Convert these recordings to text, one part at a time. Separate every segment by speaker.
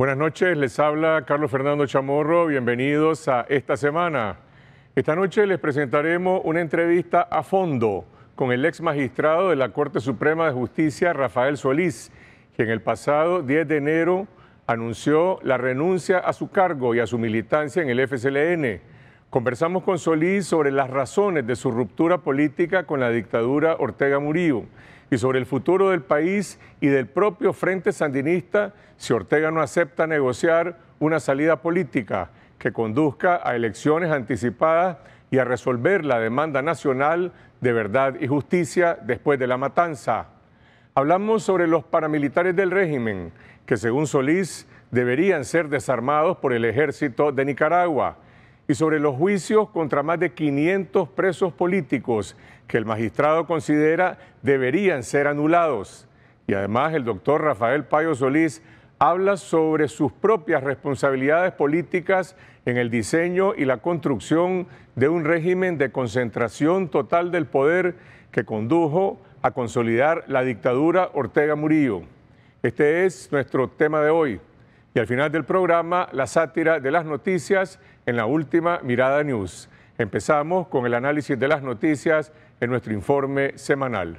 Speaker 1: Buenas noches, les habla Carlos Fernando Chamorro, bienvenidos a esta semana. Esta noche les presentaremos una entrevista a fondo con el ex magistrado de la Corte Suprema de Justicia, Rafael Solís, quien el pasado 10 de enero anunció la renuncia a su cargo y a su militancia en el FSLN. Conversamos con Solís sobre las razones de su ruptura política con la dictadura Ortega Murillo y sobre el futuro del país y del propio Frente Sandinista si Ortega no acepta negociar una salida política que conduzca a elecciones anticipadas y a resolver la demanda nacional de verdad y justicia después de la matanza. Hablamos sobre los paramilitares del régimen, que según Solís deberían ser desarmados por el ejército de Nicaragua, y sobre los juicios contra más de 500 presos políticos que el magistrado considera deberían ser anulados. Y además el doctor Rafael Payo Solís habla sobre sus propias responsabilidades políticas en el diseño y la construcción de un régimen de concentración total del poder que condujo a consolidar la dictadura Ortega Murillo. Este es nuestro tema de hoy. Y al final del programa, la sátira de las noticias en la última Mirada News. Empezamos con el análisis de las noticias en nuestro informe semanal.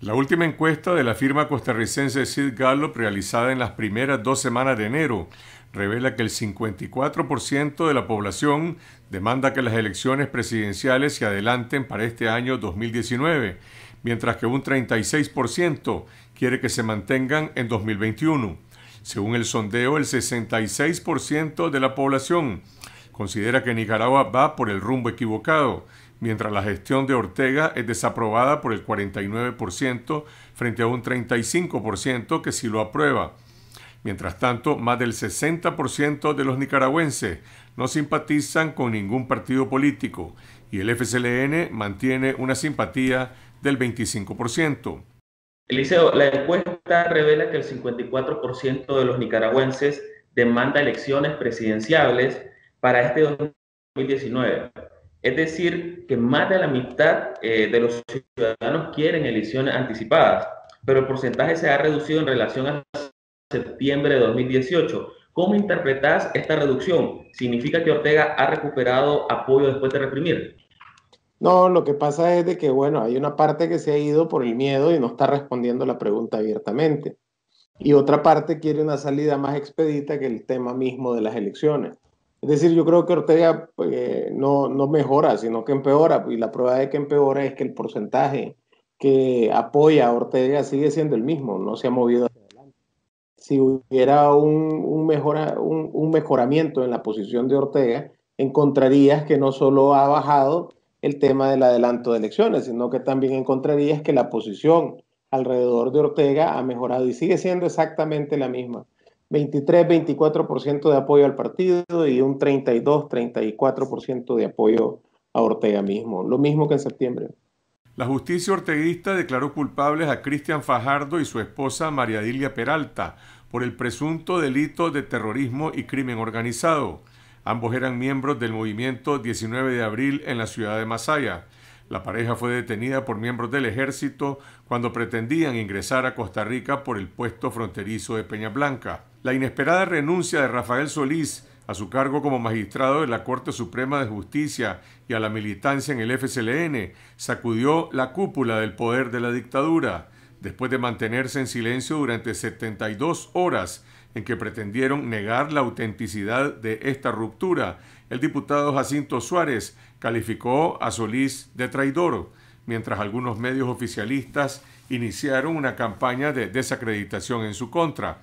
Speaker 1: La última encuesta de la firma costarricense Sid Gallup realizada en las primeras dos semanas de enero revela que el 54% de la población demanda que las elecciones presidenciales se adelanten para este año 2019, mientras que un 36% quiere que se mantengan en 2021. Según el sondeo, el 66% de la población considera que Nicaragua va por el rumbo equivocado, mientras la gestión de Ortega es desaprobada por el 49% frente a un 35% que sí lo aprueba. Mientras tanto, más del 60% de los nicaragüenses no simpatizan con ningún partido político y el FCLN mantiene una simpatía del 25%. Eliseo, la
Speaker 2: encuesta revela que el 54% de
Speaker 3: los nicaragüenses demanda elecciones presidenciales para este 2019. Es decir, que más de la mitad eh, de los ciudadanos quieren
Speaker 2: elecciones anticipadas, pero el porcentaje se ha reducido en relación a septiembre de 2018. ¿Cómo interpretas esta reducción? ¿Significa que Ortega ha recuperado apoyo después de reprimir?
Speaker 3: No, lo que pasa es de que, bueno, hay una parte que se ha ido por el miedo y no está respondiendo la pregunta abiertamente. Y otra parte quiere una salida más expedita que el tema mismo de las elecciones. Es decir, yo creo que Ortega eh, no, no mejora, sino que empeora. Y la prueba de que empeora es que el porcentaje que apoya a Ortega sigue siendo el mismo, no se ha movido hacia adelante. Si hubiera un, un, mejora, un, un mejoramiento en la posición de Ortega, encontrarías que no solo ha bajado, el tema del adelanto de elecciones, sino que también encontrarías que la posición alrededor de Ortega ha mejorado y sigue siendo exactamente la misma. 23-24% de apoyo al partido y un 32-34% de apoyo a Ortega mismo, lo mismo que en septiembre.
Speaker 1: La justicia orteguista declaró culpables a Cristian Fajardo y su esposa María Dilia Peralta por el presunto delito de terrorismo y crimen organizado. Ambos eran miembros del movimiento 19 de abril en la ciudad de Masaya. La pareja fue detenida por miembros del ejército cuando pretendían ingresar a Costa Rica por el puesto fronterizo de Peña Blanca. La inesperada renuncia de Rafael Solís a su cargo como magistrado de la Corte Suprema de Justicia y a la militancia en el FCLN sacudió la cúpula del poder de la dictadura. Después de mantenerse en silencio durante 72 horas, en que pretendieron negar la autenticidad de esta ruptura. El diputado Jacinto Suárez calificó a Solís de traidor, mientras algunos medios oficialistas iniciaron una campaña de desacreditación en su contra.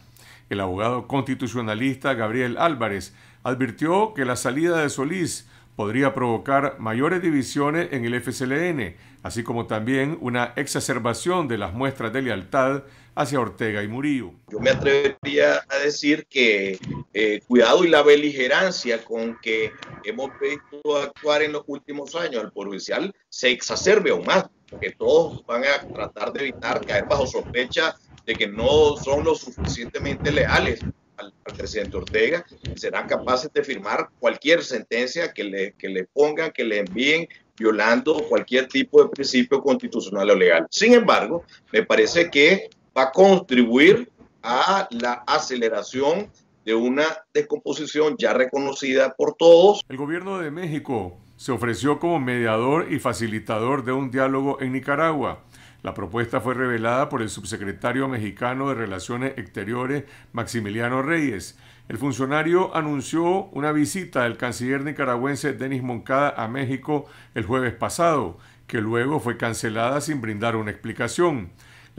Speaker 1: El abogado constitucionalista Gabriel Álvarez advirtió que la salida de Solís podría provocar mayores divisiones en el FCLN, así como también una exacerbación de las muestras de lealtad hacia Ortega y Murillo. Yo me atrevería a
Speaker 3: decir que eh, cuidado y la beligerancia con que hemos visto actuar en los últimos años al provincial se exacerbe aún más, porque todos van a tratar de evitar caer bajo sospecha de que no son lo suficientemente leales al, presidente Ortega, serán capaces de firmar cualquier sentencia que le, que le pongan, que le envíen, violando cualquier tipo de principio constitucional o legal. Sin embargo, me parece que va a contribuir a la aceleración de una descomposición ya reconocida por todos. El gobierno de México
Speaker 1: se ofreció como mediador y facilitador de un diálogo en Nicaragua. La propuesta fue revelada por el subsecretario mexicano de Relaciones Exteriores, Maximiliano Reyes. El funcionario anunció una visita del canciller nicaragüense Denis Moncada a México el jueves pasado, que luego fue cancelada sin brindar una explicación.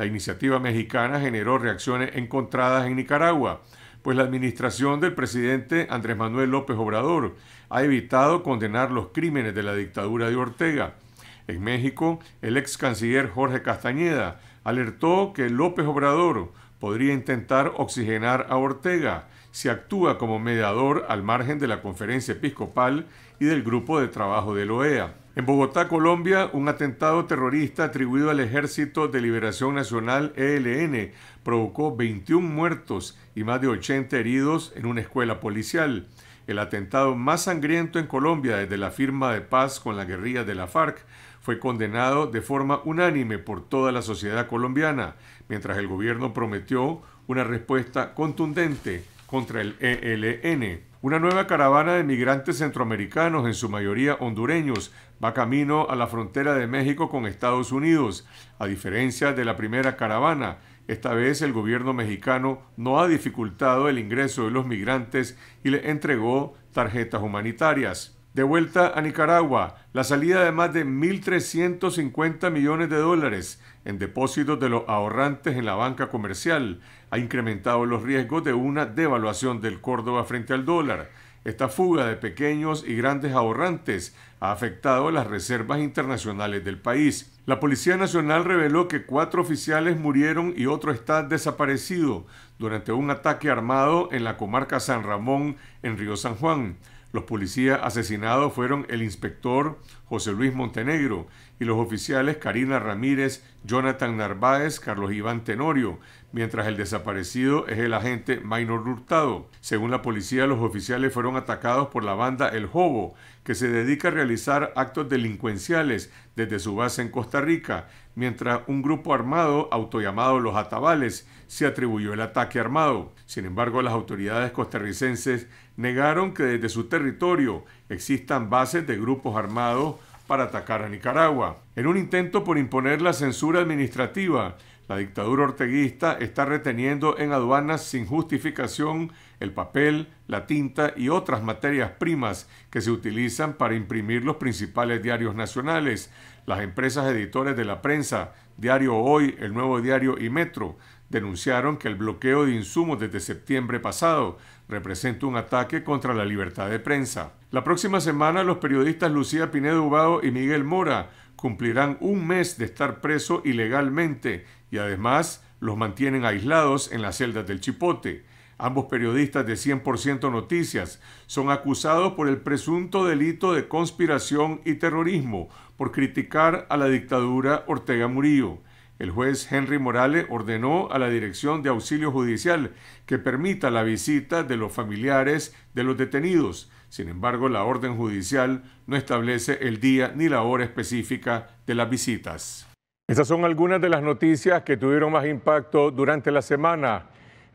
Speaker 1: La iniciativa mexicana generó reacciones encontradas en Nicaragua, pues la administración del presidente Andrés Manuel López Obrador ha evitado condenar los crímenes de la dictadura de Ortega. En México, el ex canciller Jorge Castañeda alertó que López Obrador podría intentar oxigenar a Ortega si actúa como mediador al margen de la conferencia episcopal y del grupo de trabajo de la OEA. En Bogotá, Colombia, un atentado terrorista atribuido al Ejército de Liberación Nacional ELN provocó 21 muertos y más de 80 heridos en una escuela policial. El atentado más sangriento en Colombia desde la firma de paz con la guerrilla de la FARC fue condenado de forma unánime por toda la sociedad colombiana, mientras el gobierno prometió una respuesta contundente contra el ELN. Una nueva caravana de migrantes centroamericanos, en su mayoría hondureños, va camino a la frontera de México con Estados Unidos, a diferencia de la primera caravana. Esta vez el gobierno mexicano no ha dificultado el ingreso de los migrantes y le entregó tarjetas humanitarias. De vuelta a Nicaragua, la salida de más de 1.350 millones de dólares en depósitos de los ahorrantes en la banca comercial ha incrementado los riesgos de una devaluación del Córdoba frente al dólar. Esta fuga de pequeños y grandes ahorrantes ha afectado las reservas internacionales del país. La Policía Nacional reveló que cuatro oficiales murieron y otro está desaparecido durante un ataque armado en la comarca San Ramón, en Río San Juan. Los policías asesinados fueron el inspector José Luis Montenegro y los oficiales Karina Ramírez, Jonathan Narváez, Carlos Iván Tenorio, mientras el desaparecido es el agente Maynor Hurtado. Según la policía, los oficiales fueron atacados por la banda El Jobo, que se dedica a realizar actos delincuenciales desde su base en Costa Rica, mientras un grupo armado, autollamado Los Atabales, se atribuyó el ataque armado. Sin embargo, las autoridades costarricenses negaron que desde su territorio existan bases de grupos armados para atacar a Nicaragua. En un intento por imponer la censura administrativa, la dictadura orteguista está reteniendo en aduanas sin justificación el papel, la tinta y otras materias primas que se utilizan para imprimir los principales diarios nacionales, las empresas editores de la prensa, Diario Hoy, El Nuevo Diario y Metro, denunciaron que el bloqueo de insumos desde septiembre pasado representa un ataque contra la libertad de prensa. La próxima semana los periodistas Lucía Pinedo Ubao y Miguel Mora cumplirán un mes de estar preso ilegalmente y además los mantienen aislados en las celdas del Chipote. Ambos periodistas de 100% Noticias son acusados por el presunto delito de conspiración y terrorismo por criticar a la dictadura Ortega Murillo el juez Henry Morales ordenó a la Dirección de Auxilio Judicial que permita la visita de los familiares de los detenidos. Sin embargo, la orden judicial no establece el día ni la hora específica de las visitas. Esas son algunas de las noticias que tuvieron más impacto durante la semana.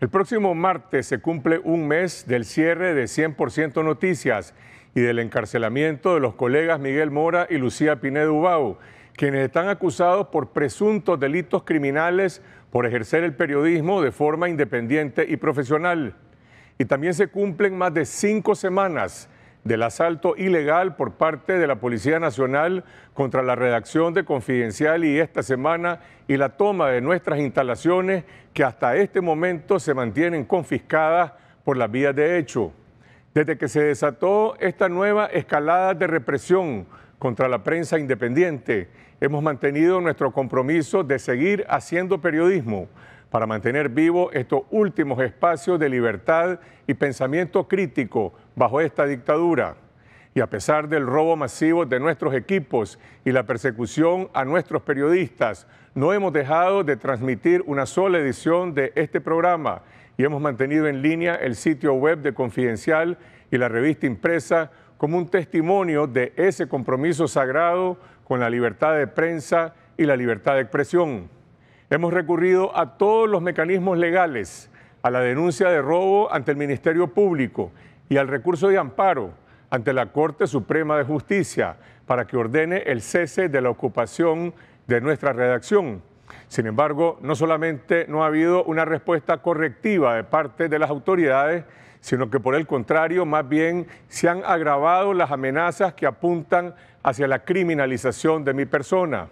Speaker 1: El próximo martes se cumple un mes del cierre de 100% Noticias y del encarcelamiento de los colegas Miguel Mora y Lucía Pinedo Ubao quienes están acusados por presuntos delitos criminales por ejercer el periodismo de forma independiente y profesional. Y también se cumplen más de cinco semanas del asalto ilegal por parte de la Policía Nacional contra la redacción de Confidencial y esta semana y la toma de nuestras instalaciones que hasta este momento se mantienen confiscadas por las vías de hecho. Desde que se desató esta nueva escalada de represión contra la prensa independiente hemos mantenido nuestro compromiso de seguir haciendo periodismo para mantener vivo estos últimos espacios de libertad y pensamiento crítico bajo esta dictadura. Y a pesar del robo masivo de nuestros equipos y la persecución a nuestros periodistas, no hemos dejado de transmitir una sola edición de este programa y hemos mantenido en línea el sitio web de Confidencial y la revista impresa como un testimonio de ese compromiso sagrado con la libertad de prensa y la libertad de expresión. Hemos recurrido a todos los mecanismos legales, a la denuncia de robo ante el Ministerio Público y al recurso de amparo ante la Corte Suprema de Justicia para que ordene el cese de la ocupación de nuestra redacción. Sin embargo, no solamente no ha habido una respuesta correctiva de parte de las autoridades, sino que por el contrario, más bien se han agravado las amenazas que apuntan hacia la criminalización de mi persona.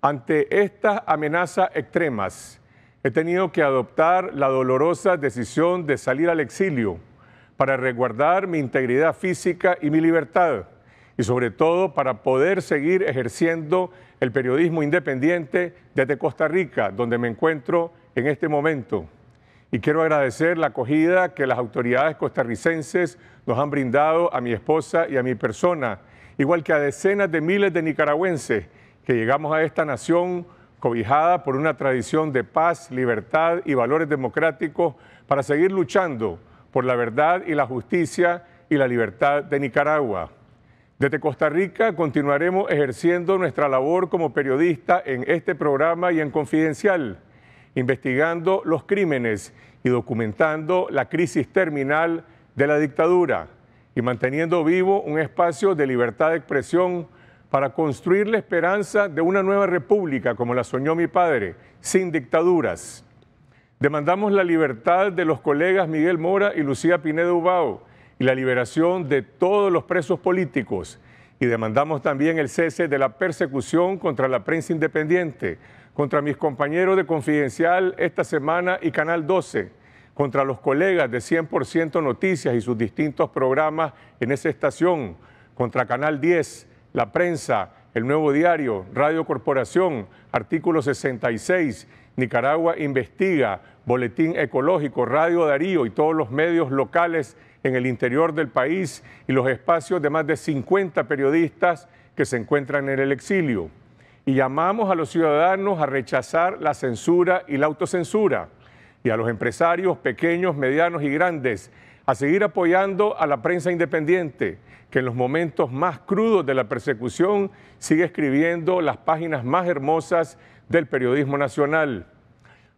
Speaker 1: Ante estas amenazas extremas, he tenido que adoptar la dolorosa decisión de salir al exilio para resguardar mi integridad física y mi libertad, y sobre todo para poder seguir ejerciendo el periodismo independiente desde Costa Rica, donde me encuentro en este momento y quiero agradecer la acogida que las autoridades costarricenses nos han brindado a mi esposa y a mi persona, igual que a decenas de miles de nicaragüenses que llegamos a esta nación cobijada por una tradición de paz, libertad y valores democráticos para seguir luchando por la verdad y la justicia y la libertad de Nicaragua. Desde Costa Rica continuaremos ejerciendo nuestra labor como periodista en este programa y en Confidencial investigando los crímenes y documentando la crisis terminal de la dictadura y manteniendo vivo un espacio de libertad de expresión para construir la esperanza de una nueva república como la soñó mi padre, sin dictaduras. Demandamos la libertad de los colegas Miguel Mora y Lucía Pinedo Ubao y la liberación de todos los presos políticos. Y demandamos también el cese de la persecución contra la prensa independiente, contra mis compañeros de Confidencial esta semana y Canal 12, contra los colegas de 100% Noticias y sus distintos programas en esa estación, contra Canal 10, La Prensa, El Nuevo Diario, Radio Corporación, Artículo 66, Nicaragua Investiga, Boletín Ecológico, Radio Darío y todos los medios locales en el interior del país y los espacios de más de 50 periodistas que se encuentran en el exilio y llamamos a los ciudadanos a rechazar la censura y la autocensura y a los empresarios pequeños, medianos y grandes a seguir apoyando a la prensa independiente, que en los momentos más crudos de la persecución sigue escribiendo las páginas más hermosas del periodismo nacional.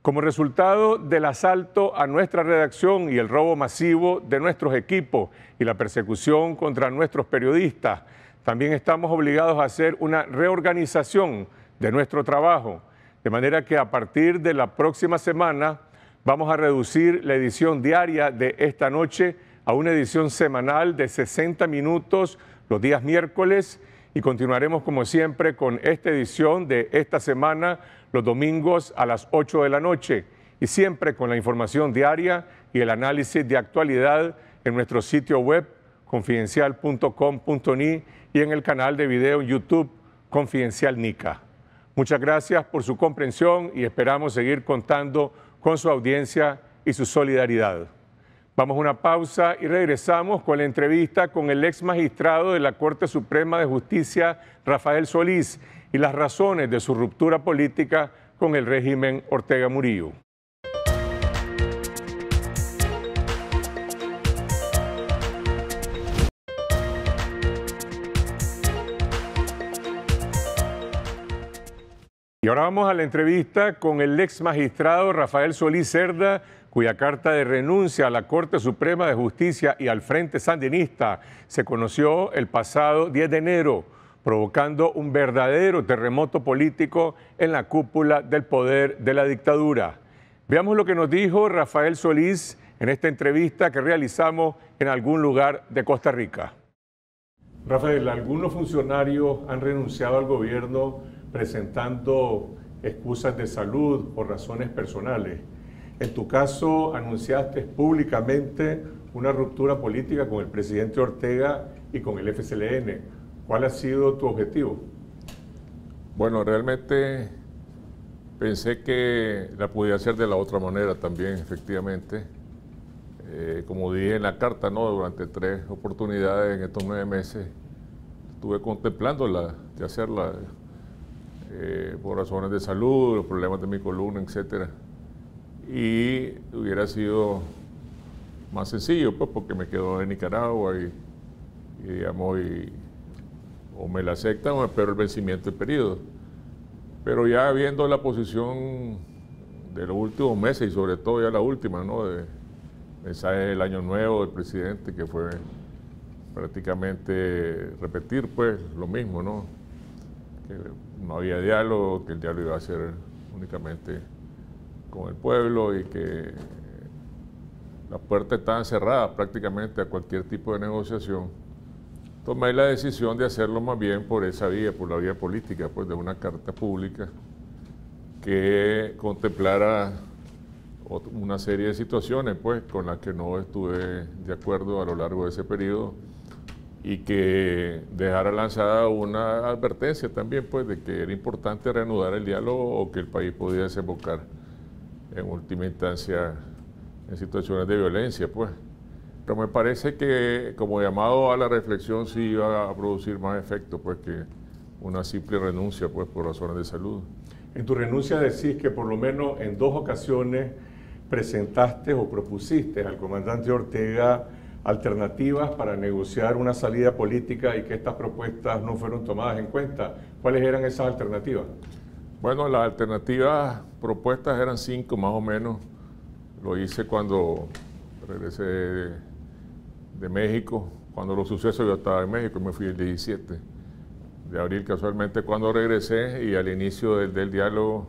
Speaker 1: Como resultado del asalto a nuestra redacción y el robo masivo de nuestros equipos y la persecución contra nuestros periodistas, también estamos obligados a hacer una reorganización de nuestro trabajo, de manera que a partir de la próxima semana vamos a reducir la edición diaria de esta noche a una edición semanal de 60 minutos los días miércoles y continuaremos como siempre con esta edición de esta semana los domingos a las 8 de la noche y siempre con la información diaria y el análisis de actualidad en nuestro sitio web confidencial.com.ni y en el canal de video en YouTube Confidencial Nica. Muchas gracias por su comprensión y esperamos seguir contando con su audiencia y su solidaridad. Vamos a una pausa y regresamos con la entrevista con el ex magistrado de la Corte Suprema de Justicia, Rafael Solís, y las razones de su ruptura política con el régimen Ortega Murillo. Y ahora vamos a la entrevista con el ex magistrado Rafael Solís Cerda, cuya carta de renuncia a la Corte Suprema de Justicia y al Frente Sandinista se conoció el pasado 10 de enero, provocando un verdadero terremoto político en la cúpula del poder de la dictadura. Veamos lo que nos dijo Rafael Solís en esta entrevista que realizamos en algún lugar de Costa Rica. Rafael, algunos funcionarios han renunciado al gobierno presentando excusas de salud o razones personales. En tu caso, anunciaste públicamente una ruptura política con el presidente Ortega y con el FSLN. ¿Cuál ha sido tu objetivo? Bueno, realmente
Speaker 2: pensé que la podía hacer de la otra manera también, efectivamente. Eh, como dije en la carta, ¿no? durante tres oportunidades en estos nueve meses, estuve contemplando la de hacerla eh, por razones de salud, los problemas de mi columna, etc. Y hubiera sido más sencillo, pues porque me quedo en Nicaragua y, digamos, o me la aceptan o espero el vencimiento del periodo. Pero ya viendo la posición de los últimos meses y sobre todo ya la última, ¿no? De mensaje del año nuevo del presidente que fue prácticamente repetir pues lo mismo, ¿no? no había diálogo, que el diálogo iba a ser únicamente con el pueblo y que eh, las puertas estaban cerradas prácticamente a cualquier tipo de negociación, tomé la decisión de hacerlo más bien por esa vía, por la vía política, pues de una carta pública que contemplara una serie de situaciones pues, con las que no estuve de acuerdo a lo largo de ese periodo y que dejara lanzada una advertencia también, pues, de que era importante reanudar el diálogo o que el país podía desembocar en última instancia en situaciones de violencia, pues. Pero me parece que como llamado a la reflexión sí iba a producir más
Speaker 1: efecto, pues, que una simple renuncia, pues, por razones de salud. En tu renuncia decís que por lo menos en dos ocasiones presentaste o propusiste al comandante Ortega alternativas para negociar una salida política y que estas propuestas no fueron tomadas en cuenta. ¿Cuáles eran esas alternativas? Bueno, las alternativas
Speaker 2: propuestas eran cinco más o menos. Lo hice cuando regresé de, México, cuando los sucesos yo estaba en México y me fui el 17 de abril casualmente cuando regresé y al inicio del, diálogo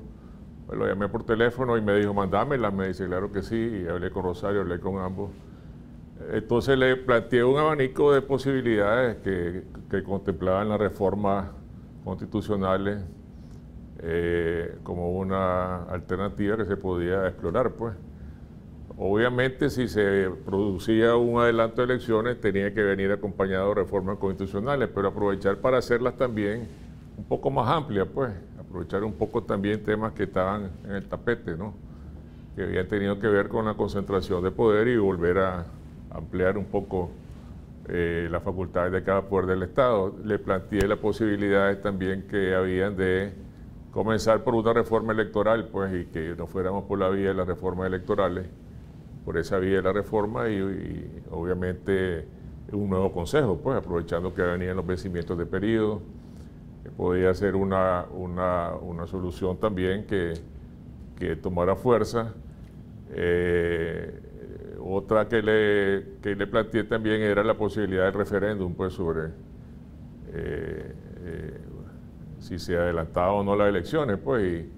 Speaker 2: pues, lo llamé por teléfono y me dijo, mandámela, me dice, claro que sí, y hablé con Rosario, hablé con ambos. Entonces le planteé un abanico de posibilidades que, contemplaban las reformas constitucionales eh, como una alternativa que se podía explorar, pues. Obviamente, si se producía un adelanto de elecciones, tenía que venir acompañado de reformas constitucionales, pero aprovechar para hacerlas también un poco más amplias, pues. Aprovechar un poco también temas que estaban en el tapete, ¿no? Que habían tenido que ver con la concentración de poder y volver a ampliar un poco eh, las facultades de cada poder del Estado. Le planteé las posibilidades también que habían de comenzar por una reforma electoral, pues, y que no fuéramos por la vía de las reformas electorales, por esa vía de la reforma y, obviamente un nuevo consejo, pues, aprovechando que venían los vencimientos de periodo, que eh, podía ser una, una, solución también que, que tomara fuerza. Eh, otra que le, que le planteé también era la posibilidad del referéndum pues, sobre eh, eh, si se adelantaba o no las elecciones, pues, y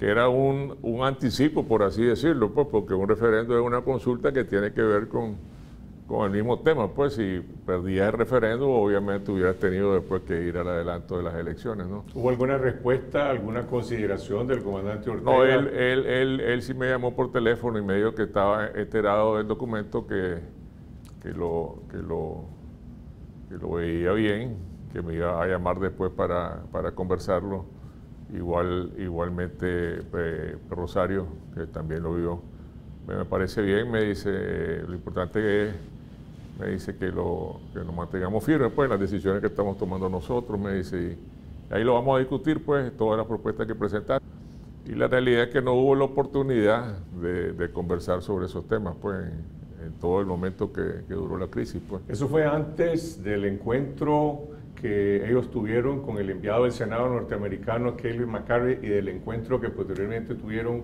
Speaker 2: que era un, un anticipo, por así decirlo, pues, porque un referéndum es una consulta que tiene que ver con, con el mismo tema, pues si perdías el referéndum, obviamente hubieras tenido después que ir al adelanto de las elecciones, ¿no?
Speaker 1: ¿Hubo alguna respuesta, alguna consideración del comandante Ortega? No, él,
Speaker 2: él, él, sí me llamó por teléfono y me dijo que estaba enterado del documento, que, lo, que, lo, veía bien, que me iba a llamar después para, para conversarlo. Igual, igualmente eh, Rosario, que también lo vio me parece bien, me dice, lo importante es me dice que, lo, nos mantengamos firmes pues, en las decisiones que estamos tomando nosotros, me dice, ahí lo vamos a discutir, pues, todas las propuestas que presentar. Y la realidad es que no hubo la oportunidad de, conversar sobre esos temas, pues, en, todo el
Speaker 1: momento que, duró la crisis, pues. Eso fue antes del encuentro que ellos tuvieron con el enviado del Senado norteamericano, Kelvin McCarthy, y del encuentro que posteriormente tuvieron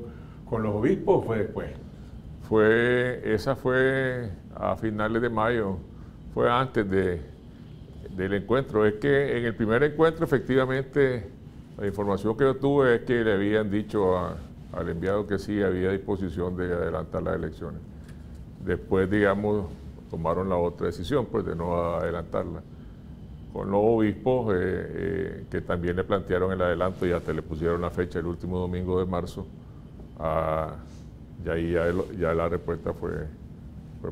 Speaker 1: con los obispos, fue después.
Speaker 2: Fue, esa fue a finales de mayo, fue antes de, del encuentro. Es que en el primer encuentro, efectivamente, la información que yo tuve es que le habían dicho al enviado que sí había disposición de adelantar las elecciones. Después, digamos, tomaron la otra decisión, pues de no adelantarla. Con los obispos, eh, eh, que también le plantearon el adelanto y hasta le pusieron la fecha el último domingo de marzo a y ahí ya, la respuesta fue,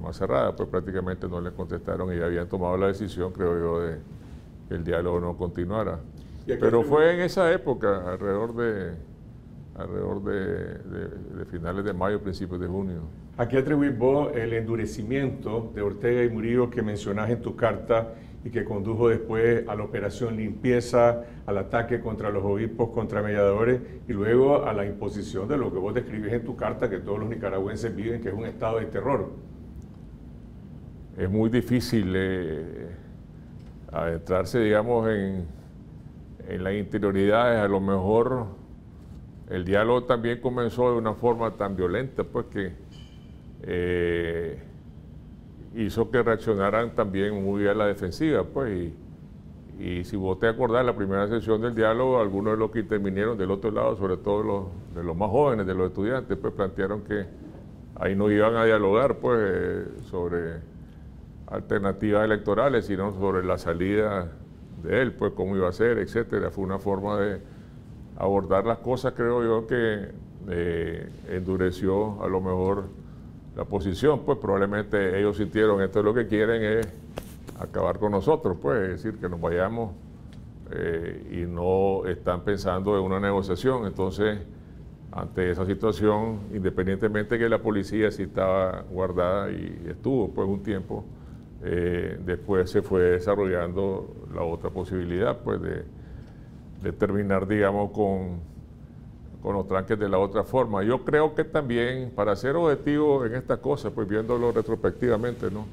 Speaker 2: más cerrada, pues prácticamente no le contestaron y ya habían tomado la decisión, creo yo, de que el diálogo no continuara. Pero fue en esa época, alrededor de alrededor de, finales de mayo, principios de junio.
Speaker 1: ¿A qué atribuís vos el endurecimiento de Ortega y Murillo que mencionás en tu carta y que condujo después a la operación limpieza, al ataque contra los obispos, contra mediadores y luego a la imposición de lo que vos describís en tu carta que todos los nicaragüenses viven, que es un estado de terror.
Speaker 2: Es muy difícil eh, adentrarse, digamos, en, las interioridades, a lo mejor el diálogo también comenzó de una forma tan violenta, pues que eh, hizo que reaccionaran también muy a la defensiva, pues. Y, si vos te acordás, la primera sesión del diálogo, algunos de los que intervinieron del otro lado, sobre todo los, de los más jóvenes, de los estudiantes, pues plantearon que ahí no iban a dialogar, pues, eh, sobre alternativas electorales, sino sobre la salida de él, pues, cómo iba a ser, etcétera. Fue una forma de abordar las cosas, creo yo, que eh, endureció a lo mejor la posición, pues probablemente ellos sintieron esto es lo que quieren es acabar con nosotros, pues decir, que nos vayamos eh, y no están pensando en una negociación. Entonces, ante esa situación, independientemente que la policía sí estaba guardada y estuvo pues un tiempo, eh, después se fue desarrollando la otra posibilidad, pues de, de terminar, digamos, con con los tranques de la otra forma. Yo creo que también, para ser objetivo en esta cosa, pues viéndolo retrospectivamente, ¿no?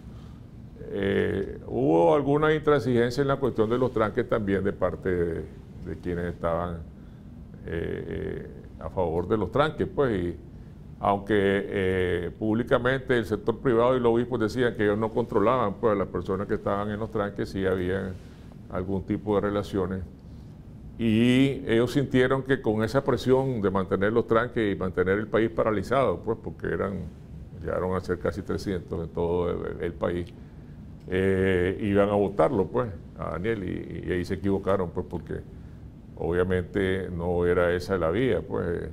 Speaker 2: Eh, hubo alguna intransigencia en la cuestión de los tranques también de parte de, quienes estaban eh, a favor de los tranques, pues, aunque eh, públicamente el sector privado y los obispos decían que ellos no controlaban, pues las personas que estaban en los tranques sí había algún tipo de relaciones y ellos sintieron que con esa presión de mantener los tranques y mantener el país paralizado, pues porque eran, llegaron a ser casi 300 en todo el, país, eh, iban a votarlo pues a Daniel y, ahí se equivocaron pues porque obviamente no era esa la vía pues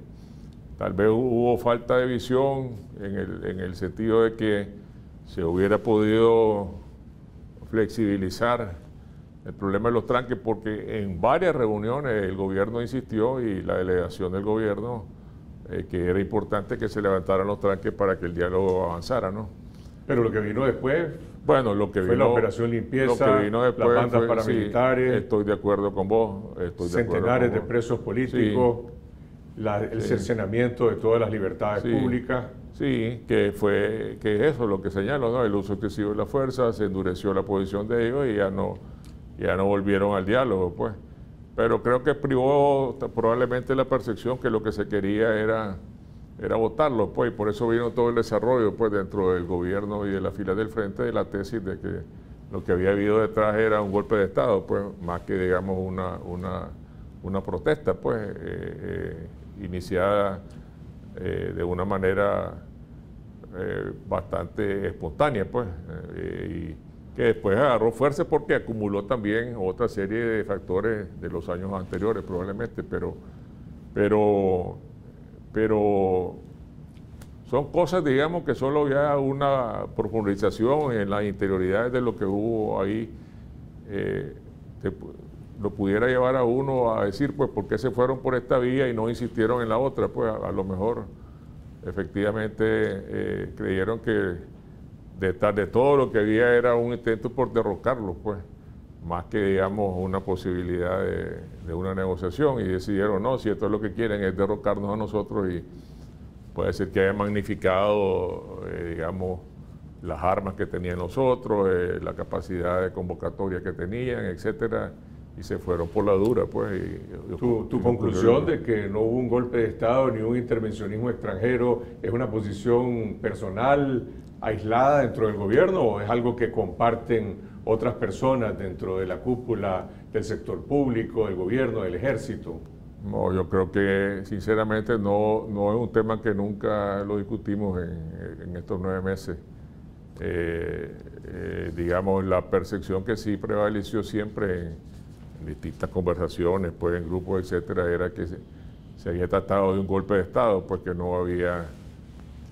Speaker 2: tal vez hubo falta de visión el, en el sentido de que se hubiera podido flexibilizar el problema de los tranques, porque en varias reuniones el gobierno insistió y la delegación del gobierno eh, que era importante que se levantaran los tranques para que el diálogo avanzara, ¿no? Pero lo que vino después, bueno, lo que fue la operación limpieza, las bandas paramilitares, estoy de acuerdo con vos, estoy de centenares de, presos políticos,
Speaker 1: el cercenamiento
Speaker 2: de todas las libertades públicas. Sí, que fue que eso lo que señaló, ¿no? El uso excesivo de la fuerza, se endureció la posición de ellos y ya no ya no volvieron al diálogo, pues. Pero creo que privó probablemente la percepción que lo que se quería era, era votarlo, pues, y por eso vino todo el desarrollo, pues, dentro del gobierno y de la fila del frente de la tesis de que lo que había habido detrás era un golpe de Estado, pues, más que, digamos, una, una, una protesta, pues, eh, eh, iniciada eh, de una manera bastante espontánea, pues, que después agarró fuerza porque acumuló también otra serie de factores de los años anteriores probablemente, pero, pero, son cosas, digamos, que solo ya una profundización en las interioridades de lo que hubo ahí eh, lo pudiera llevar a uno a decir, pues, ¿por qué se fueron por esta vía y no insistieron en la otra? Pues a, lo mejor efectivamente eh, creyeron que detrás de todo lo que había era un intento por derrocarlo, pues, más que, digamos, una posibilidad de, una negociación. Y decidieron, no, si esto es lo que quieren, es derrocarnos a nosotros y puede ser que haya magnificado, eh, digamos, las armas que tenían nosotros, eh, la capacidad de convocatoria que tenían, etcétera y se fueron por la dura, pues.
Speaker 1: tu, conclusión de que no hubo un golpe de Estado ni un intervencionismo extranjero es una posición personal, aislada dentro del gobierno o es algo que comparten otras personas dentro de la cúpula del sector público, del gobierno, del ejército? No, yo creo que sinceramente no, no es
Speaker 2: un tema que nunca lo discutimos en, estos nueve meses. Eh, eh, digamos, la percepción que sí prevaleció siempre distintas conversaciones, pues en grupos, etcétera, era que se, había tratado de un golpe de Estado, pues que no había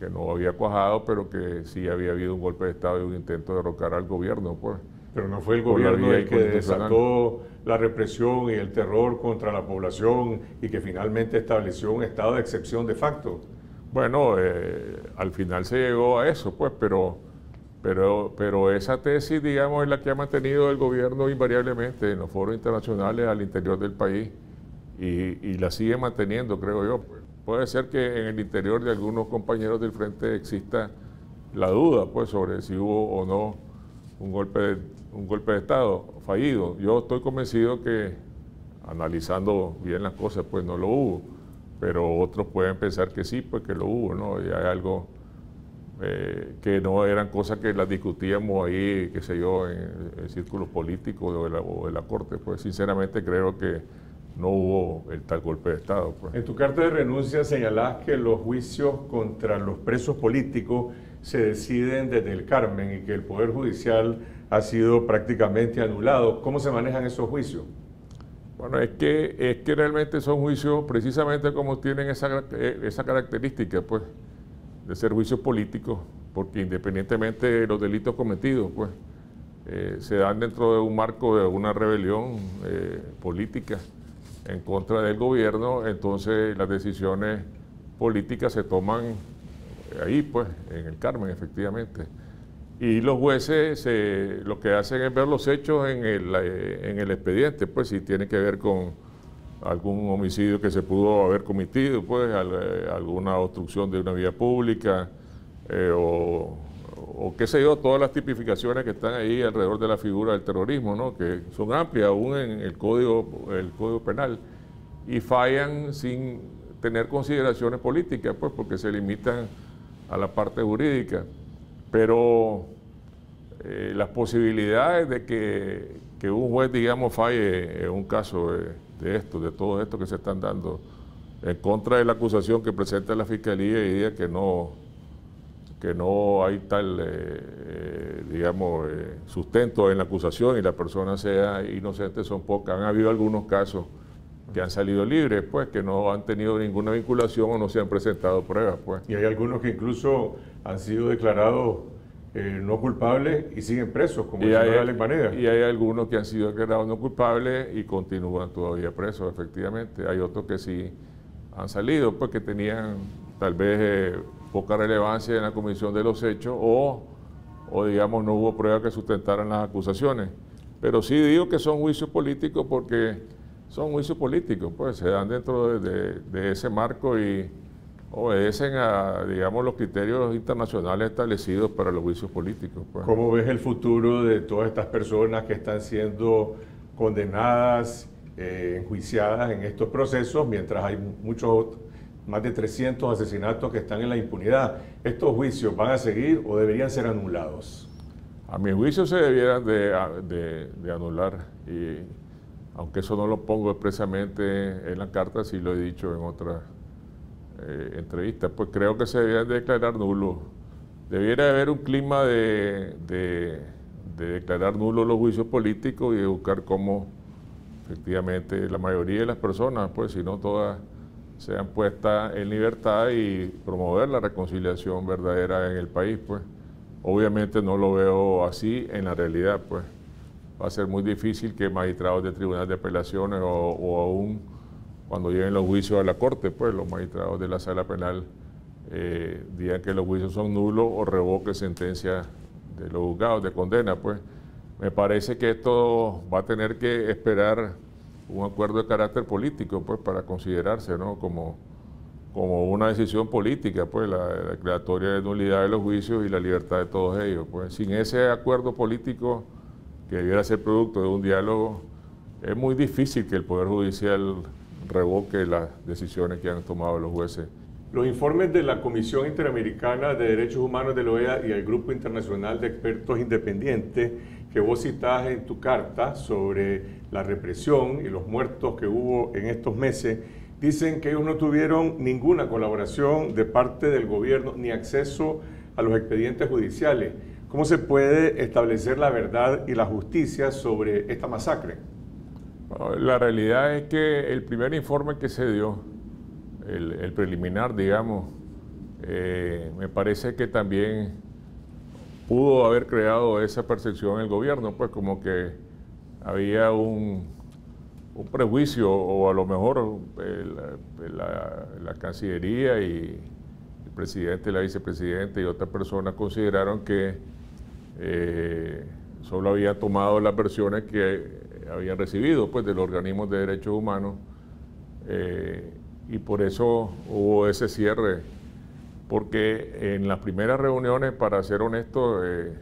Speaker 2: que no había cuajado, pero que sí había habido un golpe de Estado y un intento de derrocar al gobierno, pues. Pero no fue el gobierno el que desató
Speaker 1: la represión y el terror contra la población y que finalmente estableció un estado de excepción de facto.
Speaker 2: Bueno, eh, al final se llegó a eso, pues, pero pero, pero esa tesis, digamos, es la que ha mantenido el gobierno invariablemente en los foros internacionales al interior del país y, la sigue manteniendo, creo yo. Puede ser que en el interior de algunos compañeros del frente exista la duda pues, sobre si hubo o no un golpe, de, un golpe de Estado fallido. Yo estoy convencido que, analizando bien las cosas, pues no lo hubo, pero otros pueden pensar que sí, pues que lo hubo, ¿no? Y hay algo eh, que no eran cosas que las discutíamos ahí, qué sé yo, en, el círculos políticos o de, la, Corte. Pues sinceramente creo que no hubo el tal golpe de Estado. Pues. En
Speaker 1: tu carta de renuncia señalás que los juicios contra los presos políticos se deciden desde el Carmen y que el Poder Judicial ha sido prácticamente anulado. ¿Cómo se manejan esos juicios?
Speaker 2: Bueno, es que, es que realmente son juicios precisamente como tienen esa, eh, esa característica, pues de servicios políticos, porque independientemente de los delitos cometidos, pues eh, se dan dentro de un marco de una rebelión eh, política en contra del gobierno, entonces las decisiones políticas se toman eh, ahí, pues, en el Carmen, efectivamente. Y los jueces lo que hacen es ver los hechos en el, en el expediente, pues, si tiene que ver con algún homicidio que se pudo haber cometido, pues eh, alguna obstrucción de una vía pública eh, o, qué sé yo, todas las tipificaciones que están ahí alrededor de la figura del terrorismo, ¿no? que son amplias aún en el código, el código penal y fallan sin tener consideraciones políticas, pues porque se limitan a la parte jurídica. Pero eh, las posibilidades de que, un juez, digamos, falle en un caso de esto, de todo esto que se están dando en contra de la acusación que presenta la Fiscalía y diga que no, que no hay tal, eh, eh, digamos, eh, sustento en la acusación y la persona sea inocente son pocas. Han habido algunos casos que han salido libres, pues, que no han tenido ninguna vinculación o no se han presentado
Speaker 1: pruebas, pues. Y hay algunos que incluso han sido declarados eh, no culpables y siguen presos, como ya el hay,
Speaker 2: Y hay algunos que han sido declarados no culpables y continúan todavía presos, efectivamente. Hay otros que sí han salido, pues que tenían tal vez eh, poca relevancia en la comisión de los hechos o, o digamos, no hubo pruebas que sustentaran las acusaciones. Pero sí digo que son juicios políticos porque son juicios políticos, pues se dan dentro de ese marco y
Speaker 1: obedecen a, digamos, los criterios internacionales establecidos para los juicios políticos. Pues. ¿Cómo ves el futuro de todas estas personas que están siendo condenadas, eh, enjuiciadas en estos procesos, mientras hay muchos, más de 300 asesinatos que están en la impunidad? ¿Estos juicios van a seguir o deberían ser anulados?
Speaker 2: A mi juicio se debieran de, de anular, y aunque eso no lo pongo expresamente en la carta, sí lo he dicho en otras eh, entrevistas pues creo que se debía declarar nulo. Debiera haber un clima de, declarar nulo los juicios políticos y buscar cómo efectivamente la mayoría de las personas, pues si no todas, sean puestas en libertad y promover la reconciliación verdadera en el país, pues obviamente no lo veo así en la realidad, pues va a ser muy difícil que magistrados de tribunales de apelaciones o aún cuando lleguen los juicios a la corte, pues los magistrados de la sala penal eh, digan que los juicios son nulos o revoque sentencia de los juzgados de condena, pues me parece que esto va a tener que esperar un acuerdo de carácter político, pues para considerarse, ¿no? Como, como una decisión política, pues la, declaratoria de nulidad de los juicios y la libertad de todos ellos, pues sin ese acuerdo político que debiera ser producto de un diálogo, es muy difícil que el Poder Judicial revoque las decisiones que han tomado los jueces.
Speaker 1: Los informes de la Comisión Interamericana de Derechos Humanos de la OEA y el Grupo Internacional de Expertos Independientes que vos citás en tu carta sobre la represión y los muertos que hubo en estos meses, dicen que ellos no tuvieron ninguna colaboración de parte del gobierno ni acceso a los expedientes judiciales. ¿Cómo se puede establecer la verdad y la justicia sobre esta masacre?
Speaker 2: La realidad es que el primer informe que se dio, el, preliminar, digamos, eh, me parece que también pudo haber creado esa percepción en el gobierno, pues como que había un, prejuicio o a lo mejor eh, eh, la, Cancillería y el presidente, la vicepresidenta y otras personas consideraron que solo había tomado las versiones que habían recibido pues, de los organismos de derechos humanos eh, y por eso hubo ese cierre, porque en las primeras reuniones, para ser honesto eh,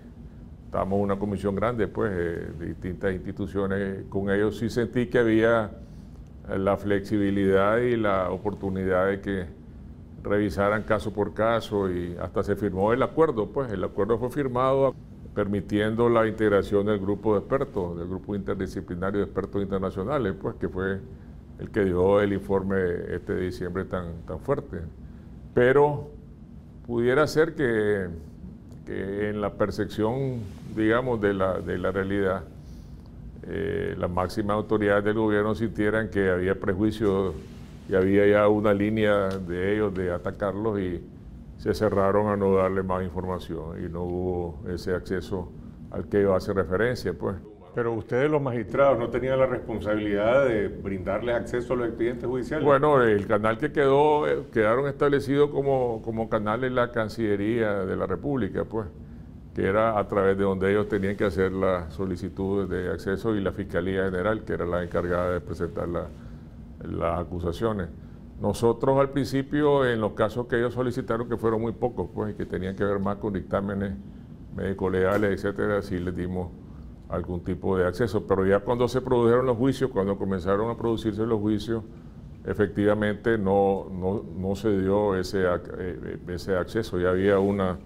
Speaker 2: estábamos una comisión grande, pues, eh, de distintas instituciones, con ellos sí sentí que había la flexibilidad y la oportunidad de que revisaran caso por caso y hasta se firmó el acuerdo, pues el acuerdo fue firmado permitiendo la integración del grupo de expertos, del grupo interdisciplinario de expertos internacionales, pues que fue el que dio el informe este diciembre tan, tan fuerte. Pero pudiera ser que, en la percepción, digamos, de la, de la realidad, eh, las máximas autoridades del gobierno sintieran que había prejuicio y había ya una línea de ellos de atacarlos y, se cerraron a no darle más información y no hubo ese acceso al que hace referencia, pues.
Speaker 1: Pero ustedes, los magistrados, no tenían la responsabilidad de brindarles acceso a los expedientes judiciales. Bueno,
Speaker 2: el canal que quedó, eh, quedaron establecidos como, como canal en la Cancillería de la República, pues, que era a través de donde ellos tenían que hacer las solicitudes de acceso y la Fiscalía General, que era la encargada de presentar las acusaciones. Nosotros al principio, en los casos que ellos solicitaron, que fueron muy pocos, pues, y que tenían que ver más con dictámenes médico-legales, etcétera, sí les dimos algún tipo de acceso. Pero ya cuando se produjeron los juicios, cuando comenzaron a producirse los juicios, efectivamente no, se dio eh, eh, ese, acceso. Ya había una,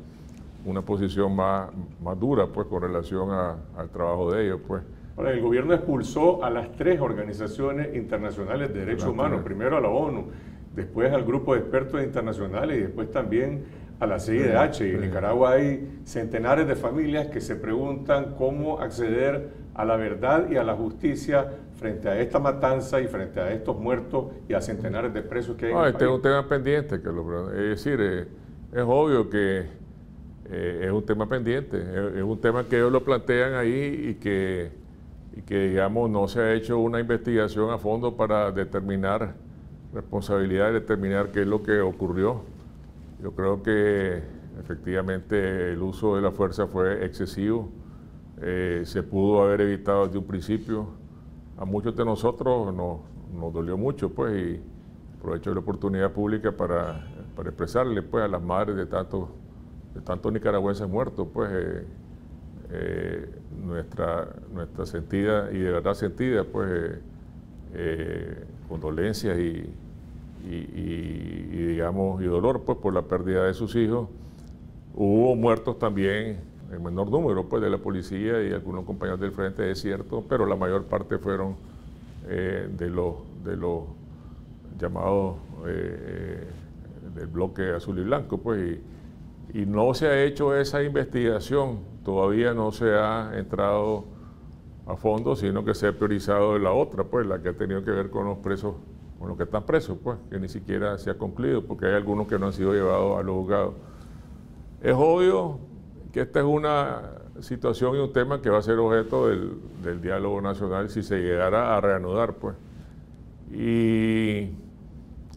Speaker 2: posición más, más dura, pues, con relación al
Speaker 1: trabajo de ellos, pues. Ahora, el gobierno expulsó a las tres organizaciones internacionales de derechos humanos, primero a la ONU, después al grupo de expertos internacionales y después también a la CIDH. en Nicaragua hay centenares de familias que se preguntan cómo acceder a la verdad y a la justicia frente a esta matanza y frente a estos muertos y a centenares de presos que hay. en el este es un
Speaker 2: tema pendiente, Es decir, es, obvio que es un tema pendiente, es, un tema que ellos lo plantean ahí y que y que, digamos, no se ha hecho una investigación a fondo para determinar responsabilidad, y determinar qué es lo que ocurrió. Yo creo que efectivamente el uso de la fuerza fue excesivo, eh, se pudo haber evitado desde un principio. A muchos de nosotros nos, nos dolió mucho, pues, y aprovecho la oportunidad pública para, expresarle, pues, a las madres de tantos de tantos nicaragüenses muertos, pues, eh, eh, nuestra, sentida y de verdad sentida, pues, eh, condolencias y, digamos, y dolor, pues, por la pérdida de sus hijos. Hubo muertos también, en menor número, pues, de la policía y algunos compañeros del frente, Desierto cierto, pero la mayor parte fueron eh, de, los, de los llamados del bloque azul y blanco, pues, y no se ha hecho esa investigación, todavía no se ha entrado a fondo, sino que se ha priorizado la otra, pues la que ha tenido que ver con los presos, con los que están presos, pues, que ni siquiera se ha cumplido, porque hay algunos que no han sido llevados a los juzgados. Es obvio que esta es una situación y un tema que va a ser objeto del, del diálogo nacional si se llegara a reanudar, pues. Y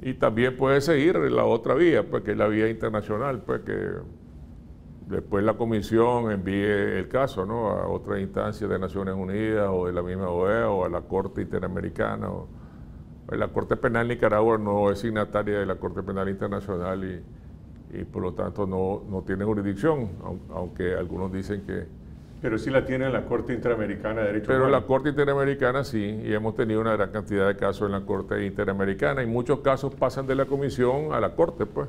Speaker 2: y también puede seguir la otra vía, pues, que es la vía internacional, pues que después la comisión envíe el caso ¿no? a otras instancias de Naciones Unidas o de la misma OEA o a la Corte Interamericana. Pues, la Corte Penal Nicaragua no es signataria de la Corte Penal Internacional y, y por lo tanto no, no tiene jurisdicción, aunque algunos dicen que
Speaker 1: pero sí la tiene la Corte Interamericana de Derechos Pero Humanos. Pero la
Speaker 2: Corte Interamericana sí, y hemos tenido una gran cantidad de casos en la Corte Interamericana, y muchos casos pasan de la Comisión a la Corte, pues.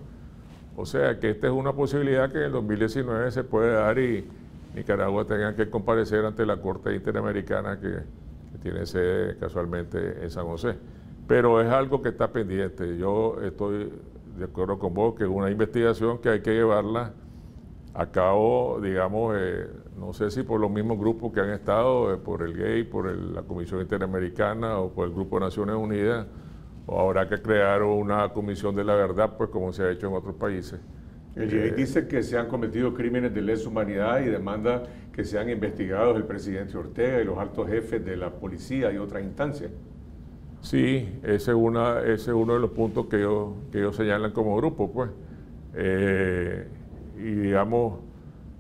Speaker 2: O sea que esta es una posibilidad que en el 2019 se puede dar y Nicaragua tenga que comparecer ante la Corte Interamericana que, tiene sede casualmente en San José. Pero es algo que está pendiente. Yo estoy de acuerdo con vos que es una investigación que hay que llevarla a cabo, digamos, eh, no sé si por los mismos grupos que han estado, eh, por el GAY, por la Comisión Interamericana o por el Grupo Naciones Unidas, o habrá que crear una comisión de la verdad, pues como se ha hecho en otros países. El GAY eh,
Speaker 1: dice que se han cometido crímenes de lesa humanidad y demanda que sean investigados el presidente Ortega y los altos jefes de la policía y otras instancias.
Speaker 2: Sí, ese es, uno de los puntos que ellos, que ellos señalan como grupo, pues. Eh, y digamos,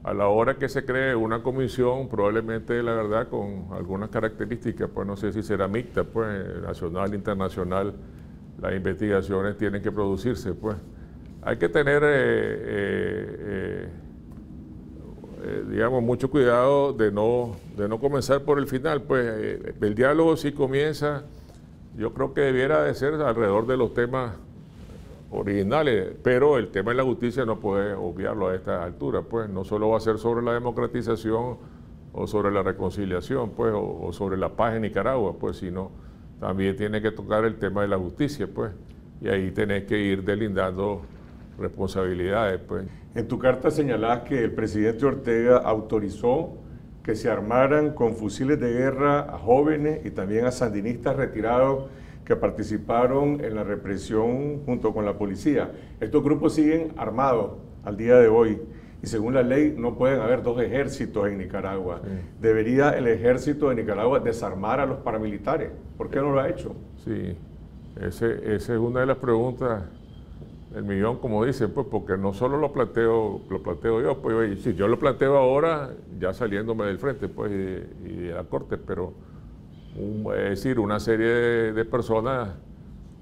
Speaker 2: a la hora que se cree una comisión, probablemente la verdad con algunas características, pues no sé si será mixta, pues nacional, internacional, las investigaciones tienen que producirse, pues hay que tener, eh, eh, eh, digamos, mucho cuidado de no, de no comenzar por el final, pues el diálogo si comienza, yo creo que debiera de ser alrededor de los temas originales, pero el tema de la justicia no puede obviarlo a esta altura, pues no solo va a ser sobre la democratización o sobre la reconciliación, pues, o, sobre la paz en Nicaragua, pues, sino también tiene que tocar el tema de la justicia, pues, y ahí tenés que ir delindando
Speaker 1: responsabilidades, pues. En tu carta señalás que el presidente Ortega autorizó que se armaran con fusiles de guerra a jóvenes y también a sandinistas retirados que participaron en la represión junto con la policía. Estos grupos siguen armados al día de hoy y según la ley no pueden haber dos ejércitos en Nicaragua. Debería el ejército de Nicaragua desarmar a los paramilitares. ¿Por qué no lo ha hecho?
Speaker 2: Sí, esa es una de las preguntas El millón, como dicen, pues porque no solo lo planteo, lo planteo yo, pues si yo lo planteo ahora, ya saliéndome del frente pues, y, y de la corte, pero es decir, una serie de, personas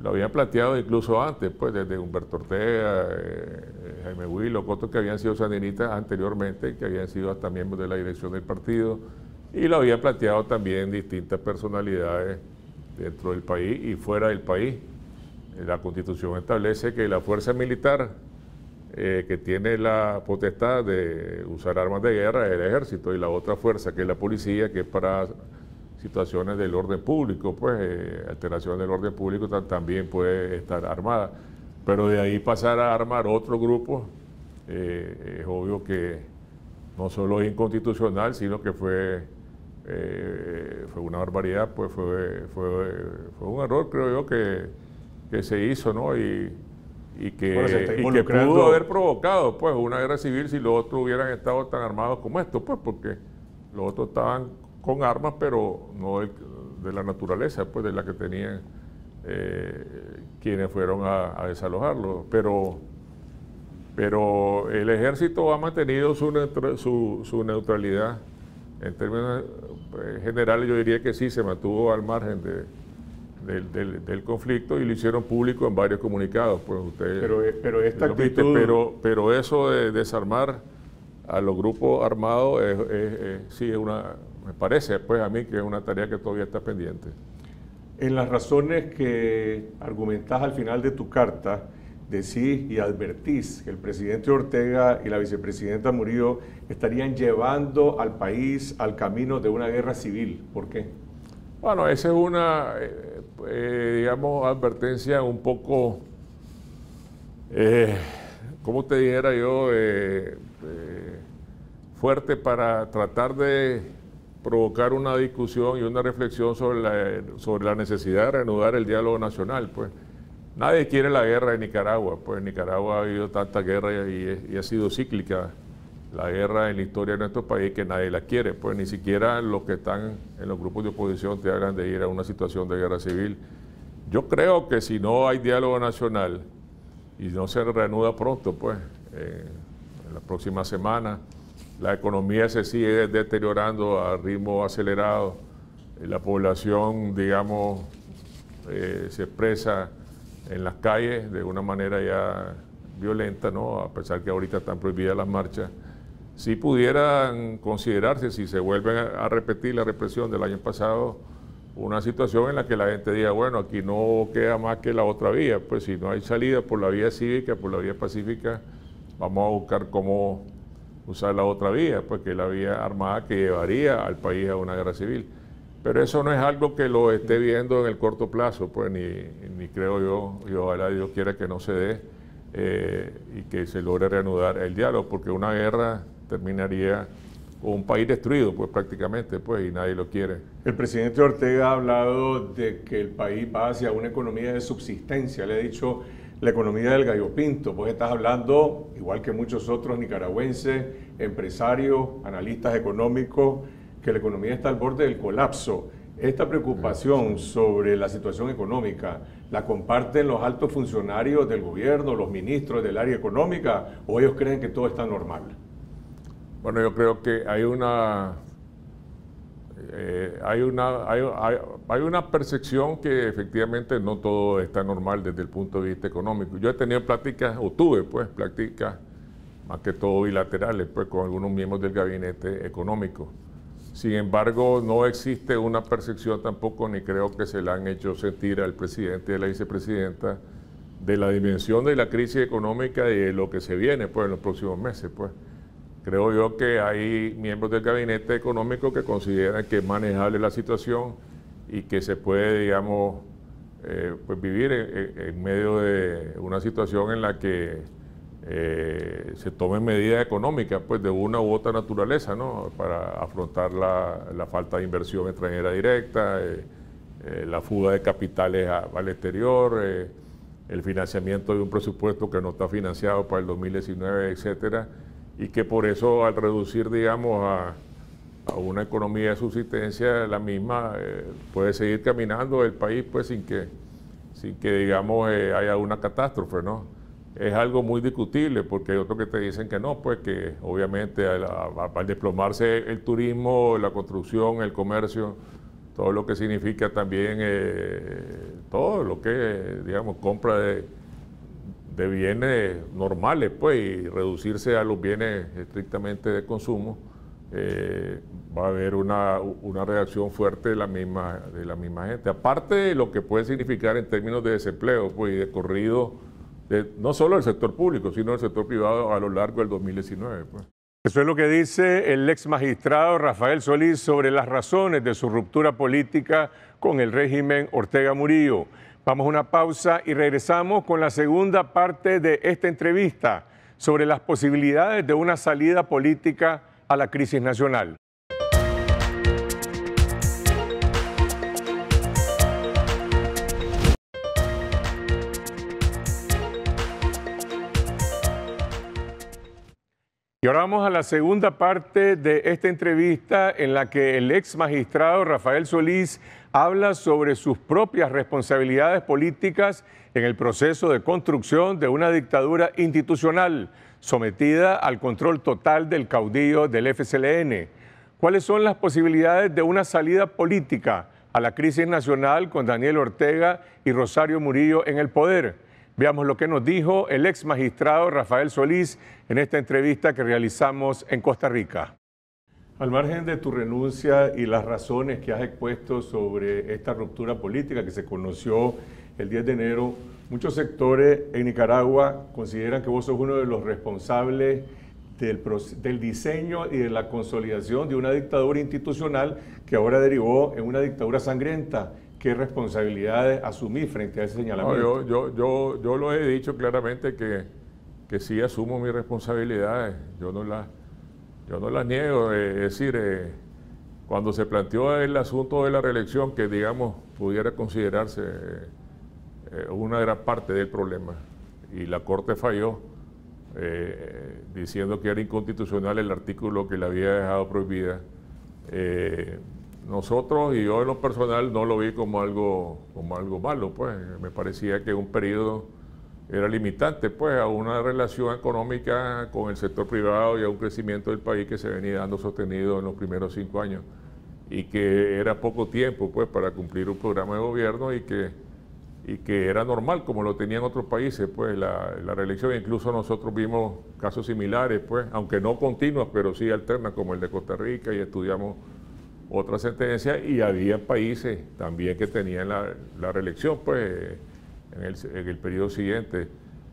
Speaker 2: lo habían planteado incluso antes, pues desde Humberto Ortega, eh, eh, Jaime los otros que habían sido sandinistas anteriormente, que habían sido hasta miembros de la dirección del partido, y lo habían planteado también distintas personalidades dentro del país y fuera del país. La constitución establece que la fuerza militar eh, que tiene la potestad de usar armas de guerra es el ejército y la otra fuerza que es la policía, que es para situaciones del orden público, pues eh, alteración del orden público también puede estar armada. Pero de ahí pasar a armar otro grupo, eh, es obvio que no solo es inconstitucional, sino que fue, eh, fue una barbaridad, pues fue, fue, fue, un error, creo yo, que, que se hizo, ¿no? Y, que, y que, pudo haber provocado pues una guerra civil si los otros hubieran estado tan armados como esto, pues porque los otros estaban con armas, pero no de, la naturaleza, pues de la que tenían eh, quienes fueron a, desalojarlo. Pero, pero el ejército ha mantenido su, su, neutralidad. En términos eh, generales, yo diría que sí, se mantuvo al margen de, del, conflicto y lo hicieron público en varios comunicados. Pues ustedes, pero, eh, pero eso de desarmar a los grupos armados sí es
Speaker 1: una me parece pues a mí que es una tarea que todavía está pendiente. En las razones que argumentas al final de tu carta, decís y advertís que el presidente Ortega y la vicepresidenta Murillo estarían llevando al país al camino de una guerra civil. ¿Por qué?
Speaker 2: Bueno, esa es una, eh, eh, digamos, advertencia un poco, eh, como te dijera yo, fuerte para tratar de provocar una discusión y una reflexión sobre la, sobre la necesidad de reanudar el diálogo nacional. Pues nadie quiere la guerra en Nicaragua, pues en Nicaragua ha habido tanta guerra y, ha sido cíclica la guerra en la historia de nuestro país que nadie la quiere, pues ni siquiera los que están en los grupos de oposición te hablan de ir a una situación de guerra civil. Yo creo que si no hay diálogo nacional y no se reanuda pronto, pues eh, en la próxima semana la economía se sigue deteriorando a ritmo acelerado, eh, la población, digamos, eh, se expresa en las calles de una manera ya violenta, ¿no? a pesar que ahorita están prohibidas las marchas, si pudieran considerarse, si se vuelven a repetir la represión del año pasado, una situación en la que la gente diga, bueno, aquí no queda más que la otra vía, pues si no hay salida por la vía cívica, por la vía pacífica, vamos a buscar cómo usar la otra vía, pues que la vía armada que llevaría al país a una guerra civil. Pero eso no es algo que lo esté viendo en el corto plazo, pues ni, creo yo, y ojalá Dios quiera que no se dé eh, y que se logre reanudar el diálogo, porque una guerra terminaría con un país destruido, pues prácticamente, pues, y nadie lo quiere.
Speaker 1: El presidente Ortega ha hablado de que el país va hacia una economía de subsistencia, le ha dicho la economía del gallo pinto, pues estás hablando, igual que muchos otros nicaragüenses, empresarios, analistas económicos, que la economía está al borde del colapso. Esta preocupación sobre la situación económica, ¿la comparten los altos funcionarios del gobierno, los ministros del área económica, o ellos creen que todo está normal?
Speaker 2: Bueno, yo creo que hay una eh, hay, una, hay, una percepción que efectivamente no todo está normal desde el punto de vista económico. Yo he tenido pláticas, o tuve pues pláticas más que todo bilaterales, pues con algunos miembros del gabinete económico. Sin embargo, no existe una percepción tampoco, ni creo que se la han hecho sentir al presidente y a la vicepresidenta, de la dimensión de la crisis económica y de lo que se viene pues, en los próximos meses. Pues. Creo yo que hay miembros del gabinete económico que consideran que es manejable la situación y que se puede, digamos, eh, pues vivir en, medio de una situación en la que eh, se tomen medidas económicas, pues de una u otra naturaleza, ¿no? Para afrontar la, falta de inversión extranjera directa, eh, la fuga de capitales al exterior, el financiamiento de un presupuesto que no está financiado para el 2019, etc., y que por eso al reducir, digamos, a, una economía de subsistencia, la misma eh, puede seguir caminando el país pues sin que, sin que digamos, eh, haya una catástrofe, ¿no? Es algo muy discutible porque hay otros que te dicen que no, pues que obviamente al, al desplomarse el turismo, la construcción, el comercio, todo lo que significa también eh, todo lo que, digamos, compra de de bienes normales, pues, y reducirse a los bienes estrictamente de consumo, eh, va a haber una, una, reacción fuerte de la, misma, de la misma gente. Aparte de lo que puede significar en términos de desempleo, pues, y de corrido, de, no solo del sector público, sino del sector
Speaker 1: privado a lo largo del 2019. Pues. Eso es lo que dice el ex magistrado Rafael Solís sobre las razones de su ruptura política con el régimen Ortega Murillo. Vamos a una pausa y regresamos con la segunda parte de esta entrevista sobre las posibilidades de una salida política a la crisis nacional. Y ahora vamos a la segunda parte de esta entrevista en la que el ex magistrado Rafael Solís habla sobre sus propias responsabilidades políticas en el proceso de construcción de una dictadura institucional sometida al control total del caudillo del FSLN. ¿Cuáles son las posibilidades de una salida política a la crisis nacional con Daniel Ortega y Rosario Murillo en el poder? Veamos lo que nos dijo el ex magistrado Rafael Solís en esta entrevista que realizamos en Costa Rica. Al margen de tu renuncia y las razones que has expuesto sobre esta ruptura política que se conoció el 10 de enero, muchos sectores en Nicaragua consideran que vos sos uno de los responsables del, del diseño y de la consolidación de una dictadura institucional que ahora derivó en una dictadura sangrienta. ¿Qué responsabilidades asumí frente a ese señalamiento?
Speaker 2: yo, yo, yo, yo, lo he dicho claramente que, que sí asumo mis responsabilidades. Yo no las yo no las niego, eh, es decir, eh, cuando se planteó el asunto de la reelección, que digamos pudiera considerarse eh, una gran parte del problema, y la Corte falló diciendo que era inconstitucional el artículo que la había dejado prohibida, nosotros y yo en lo personal no lo vi como algo, como algo malo, pues me parecía que un periodo era limitante pues a una relación económica con el sector privado y a un crecimiento del país que se venía dando sostenido en los primeros cinco años y que era poco tiempo pues para cumplir un programa de gobierno y que, y que era normal como lo tenían otros países pues la, reelección incluso nosotros vimos casos similares pues aunque no continuas pero sí alternas como el de Costa Rica y estudiamos otras sentencias y había países también que tenían la, la reelección pues en el, periodo siguiente.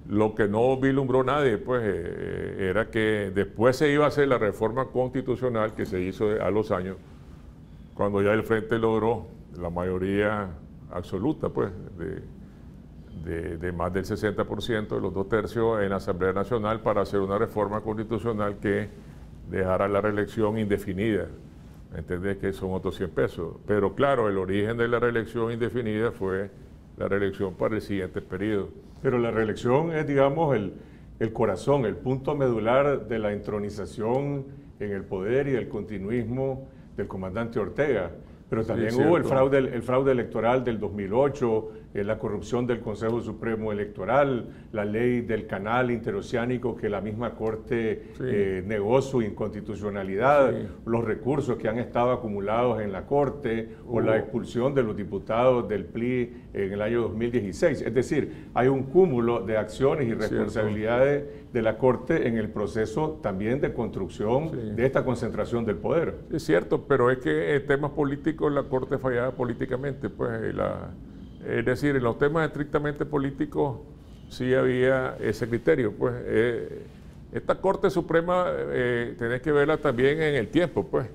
Speaker 2: Lo que no vislumbró nadie, pues, eh, eh, era que después se iba a hacer la reforma constitucional que se hizo a los años, cuando ya el Frente logró la mayoría absoluta, pues, de, más del 60% de los dos tercios en Asamblea Nacional para hacer una reforma constitucional que dejara la reelección indefinida. ¿Entendés que son otros 100 pesos? Pero claro, el origen de la reelección indefinida fue
Speaker 1: la reelección para el siguiente periodo. Pero la reelección es, digamos, el, el corazón, el punto medular de la entronización en el poder y del continuismo del comandante Ortega. Pero también hubo el fraude, el fraude electoral del 2008, la corrupción del Consejo Supremo Electoral, la ley del canal interoceánico que la misma Corte eh, negó su inconstitucionalidad, los recursos que han estado acumulados en la Corte o la expulsión de los diputados del PLI en el año 2016. Es decir, hay un cúmulo de acciones y responsabilidades de la Corte en el proceso también de construcción de esta concentración del poder. Es cierto,
Speaker 2: pero es que en temas políticos la Corte fallaba políticamente, pues la es decir, en los temas estrictamente políticos sí había ese criterio. Pues eh, esta Corte Suprema eh, tenés que verla también en el tiempo, pues.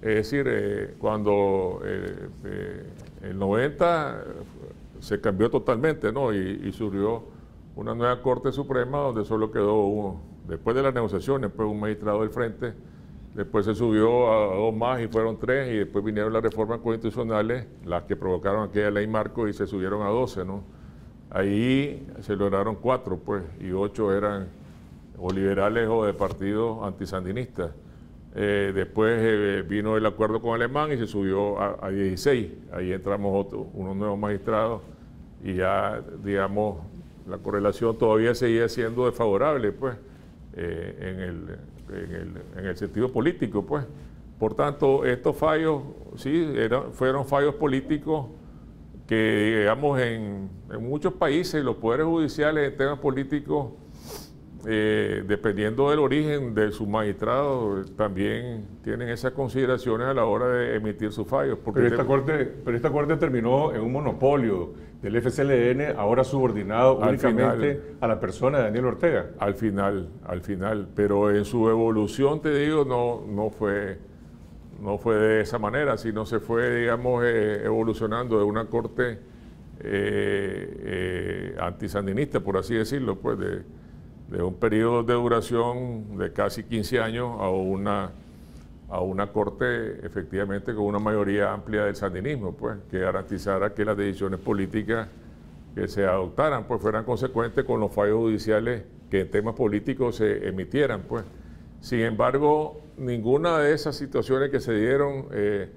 Speaker 2: Es decir, eh, cuando el 90 se cambió totalmente, ¿no? Y, y, surgió una nueva Corte Suprema donde solo quedó uno, después de las negociaciones, pues un magistrado del frente Después se subió a dos más y fueron tres, y después vinieron las reformas constitucionales, las que provocaron aquella ley marco, y se subieron a doce ¿no? Ahí se lograron cuatro, pues, y ocho eran o liberales o de partidos antisandinistas. Eh, después eh, vino el acuerdo con Alemán y se subió a, dieciséis, 16. Ahí entramos otros unos nuevos magistrados y ya, digamos, la correlación todavía seguía siendo desfavorable, pues, eh, en el en el, sentido político, pues. Por tanto, estos fallos, sí, eran, fueron fallos políticos que, digamos, en, muchos países los poderes judiciales en temas políticos, eh, dependiendo del origen de sus magistrados, también tienen esas consideraciones a la hora
Speaker 1: de emitir sus fallos. Porque esta corte, pero esta Corte terminó en un monopolio del FCLN, ahora subordinado únicamente a la persona de Daniel Ortega. Al final,
Speaker 2: al final, pero en su evolución, te digo, no, no, fue, no fue de esa manera, sino se fue, digamos, eh, evolucionando de una corte eh, eh, antisandinista, por así decirlo, pues de, de un periodo de duración de casi 15 años a una a una corte efectivamente con una mayoría amplia del sandinismo, pues, que garantizara que las decisiones políticas que se adoptaran, pues, fueran consecuentes con los fallos judiciales que en temas políticos se emitieran, pues. Sin embargo, ninguna de esas situaciones que se dieron eh,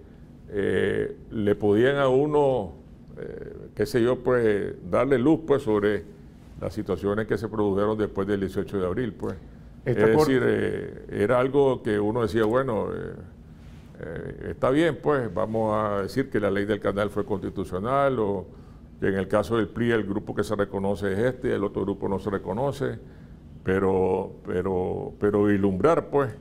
Speaker 2: eh, le podían a uno, eh, qué sé yo, pues, darle luz, pues, sobre las situaciones que se produjeron después del 18 de abril, pues es decir, eh, era algo que uno decía, bueno, eh, eh, está bien, pues vamos a decir que la ley del canal fue constitucional o que en el caso del PRI el grupo que se reconoce es este, el otro grupo no se reconoce, pero, pero, pero ilumbrar, pues,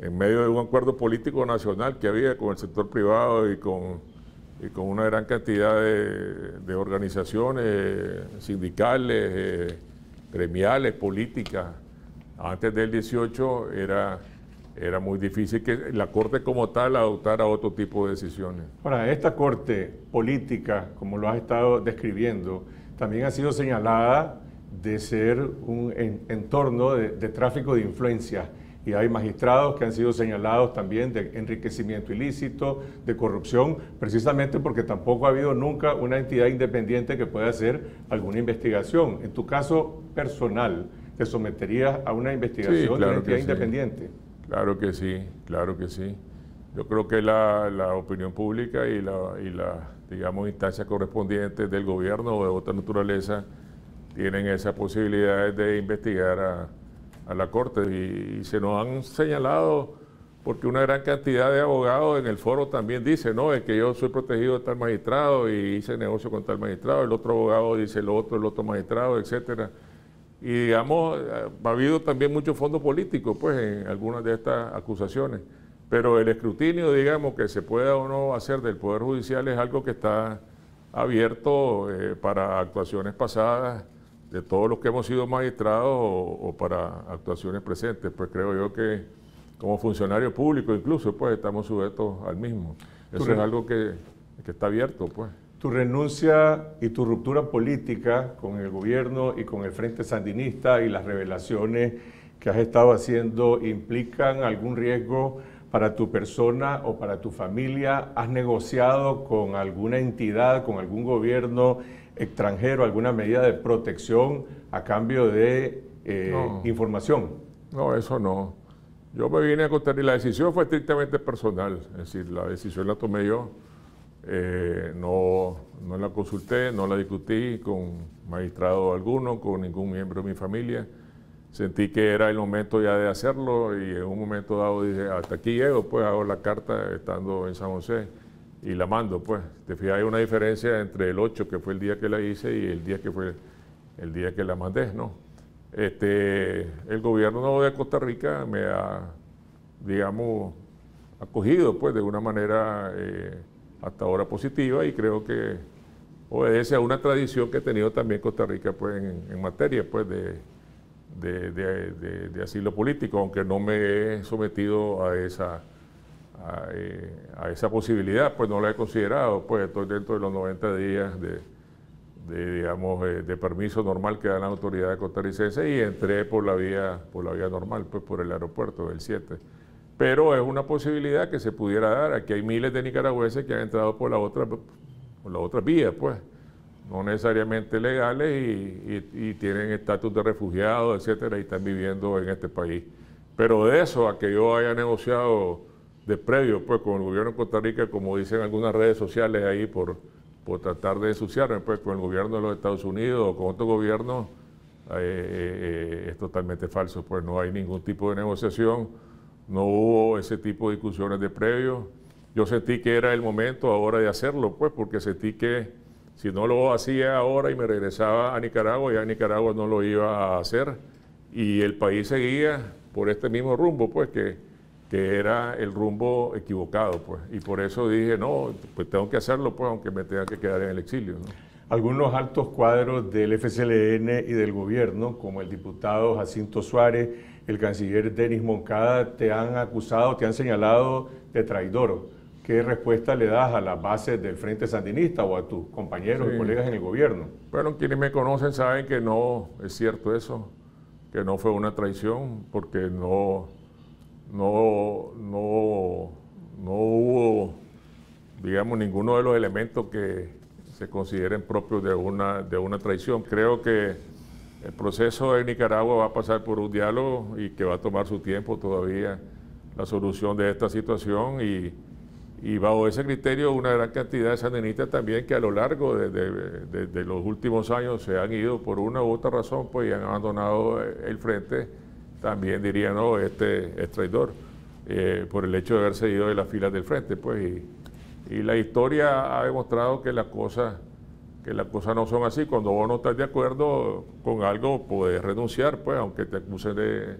Speaker 2: en medio de un acuerdo político nacional que había con el sector privado y con, con una gran cantidad de, de organizaciones sindicales, gremiales, políticas antes del 18 era, era muy difícil que la Corte como tal adoptara otro tipo de decisiones.
Speaker 1: Ahora, esta Corte política, como lo has estado describiendo, también ha sido señalada de ser un entorno de, de tráfico de influencias y hay magistrados que han sido señalados también de enriquecimiento ilícito, de corrupción, precisamente porque tampoco ha habido nunca una entidad independiente que pueda hacer alguna investigación. En tu caso personal, te someterías a una investigación independiente.
Speaker 2: Claro que sí, claro que sí. Yo creo que la, opinión pública y la y la, digamos, instancias correspondientes del gobierno o de otra naturaleza tienen esas posibilidades de investigar a, la Corte y, se nos han señalado, porque una gran cantidad de abogados en el foro también dice, no, es que yo soy protegido de tal magistrado y hice negocio con tal magistrado, el otro abogado dice el otro, el otro magistrado, etcétera. Y digamos, ha habido también mucho fondo político pues, en algunas de estas acusaciones. Pero el escrutinio, digamos, que se pueda o no hacer del Poder Judicial es algo que está abierto eh, para actuaciones pasadas de todos los que hemos sido magistrados o, para actuaciones presentes. Pues creo yo que como funcionario público incluso, pues estamos sujetos al mismo. Eso es algo que, que está abierto, pues
Speaker 1: tu renuncia y tu ruptura política con el gobierno y con el Frente Sandinista y las revelaciones que has estado haciendo implican algún riesgo para tu persona o para tu familia? ¿Has negociado con alguna entidad, con algún gobierno extranjero alguna medida de protección a cambio de eh, información?
Speaker 2: No, eso no.
Speaker 1: Yo me vine a contar y la decisión fue estrictamente personal, es decir, la
Speaker 2: decisión la tomé yo eh, no, no la consulté, no la discutí con magistrado alguno, con ningún miembro de mi familia. Sentí que era el momento ya de hacerlo y en un momento dado dije, hasta aquí llego, pues hago la carta estando en San José y la mando, pues. Te fijas, hay una diferencia entre el 8, que fue el día que la hice, y el día que fue el día que la mandé, ¿no? Este, el gobierno de Costa Rica me ha, digamos, acogido, pues, de una manera... Eh, hasta ahora positiva y creo que obedece a una tradición que ha tenido también Costa Rica pues, en, materia pues, de, asilo político, aunque no me he sometido a esa, eh, a, esa posibilidad, pues no la he considerado, pues estoy dentro de los 90 días eh, de, permiso normal que dan las autoridades costarricenses y entré por la vía, por la vía normal, pues por el aeropuerto del 7 pero es una posibilidad que se pudiera dar. Aquí hay miles de nicaragüenses que han entrado por la otra, por la otra vía, pues, no necesariamente legales y, tienen estatus de refugiados, etcétera, y están viviendo en este país. Pero de eso a que yo haya negociado de previo, pues, con el gobierno de Costa Rica, como dicen algunas redes sociales ahí por, por tratar de ensuciarme, pues, con el gobierno de los Estados Unidos o con otro gobierno, eh, eh, eh, es totalmente falso, pues no hay ningún tipo de negociación no hubo ese tipo de discusiones de previo. Yo sentí que era el momento ahora de hacerlo, pues, porque sentí que si no lo hacía ahora y me regresaba a Nicaragua, ya Nicaragua no lo iba a hacer. Y el país seguía por este mismo rumbo, pues, que, que era el rumbo equivocado, pues. Y por
Speaker 1: eso dije, no, pues tengo que hacerlo, pues, aunque me tenga que quedar en el exilio. algunos altos cuadros del FCLN y del gobierno, como el diputado Jacinto Suárez, el canciller Denis Moncada, te han acusado, te han señalado de traidor. ¿Qué respuesta le das a las bases del Frente Sandinista o a tus compañeros y colegas en el gobierno?
Speaker 2: Bueno, quienes me conocen saben que no es cierto eso, que no fue una traición, porque no, no, no, no hubo, digamos, ninguno de los elementos que se consideren propios de una, de una traición. Creo que el proceso en Nicaragua va a pasar por un diálogo y que va a tomar su tiempo todavía la solución de esta situación y, bajo ese criterio una gran cantidad de sandinistas también que a lo largo de, los últimos años se han ido por una u otra razón pues y han abandonado el frente, también diría no, este es traidor eh, por el hecho de haberse ido de las filas del frente pues y, y la historia ha demostrado que las cosas que las cosas no son así. Cuando vos no estás de acuerdo con algo, puedes renunciar, pues, aunque te acusen de,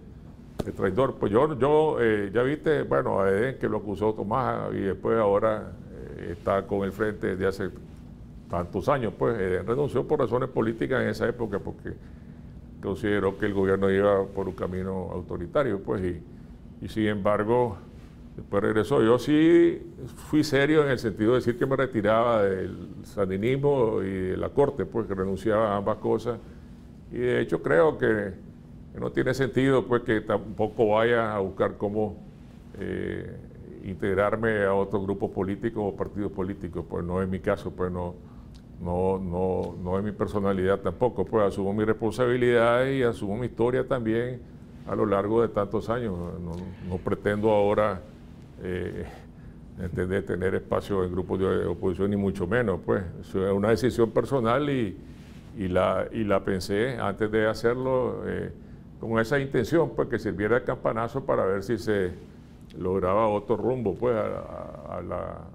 Speaker 2: traidor. Pues yo, yo eh, ya viste, bueno, a Eden que lo acusó Tomás y después ahora eh, está con el frente desde hace tantos años, pues Eden eh, renunció por razones políticas en esa época, porque consideró que el gobierno iba por un camino autoritario, pues, y sin embargo pues regresó. Yo sí fui serio en el sentido de decir que me retiraba del sandinismo y de la corte, pues que renunciaba a ambas cosas. Y de hecho creo que, no tiene sentido pues que tampoco vaya a buscar cómo eh, integrarme a otros grupos políticos o partidos políticos. Pues no es mi caso, pues no, no, no, no es mi personalidad tampoco. Pues asumo mi responsabilidad y asumo mi historia también a lo largo de tantos años. No, no pretendo ahora eh, entender, tener espacio en grupos de oposición, ni mucho menos. Pues es una decisión personal y, la, y la pensé antes de hacerlo eh, con esa intención, pues que sirviera de campanazo para ver si se lograba otro rumbo pues, a, la,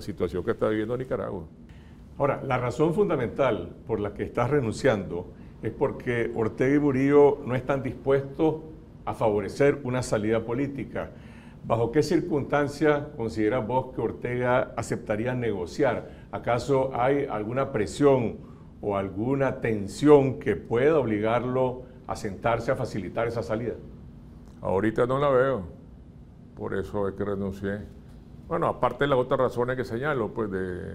Speaker 1: situación que está viviendo Nicaragua. Ahora, la razón fundamental por la que estás renunciando es porque Ortega y Burillo no están dispuestos a favorecer una salida política. ¿Bajo qué circunstancias considera vos que Ortega aceptaría negociar? ¿Acaso hay alguna presión o alguna tensión que pueda obligarlo a sentarse a facilitar esa salida? Ahorita no la veo, por eso es que renuncié. Bueno, aparte
Speaker 2: de las otras razones que señalo, pues de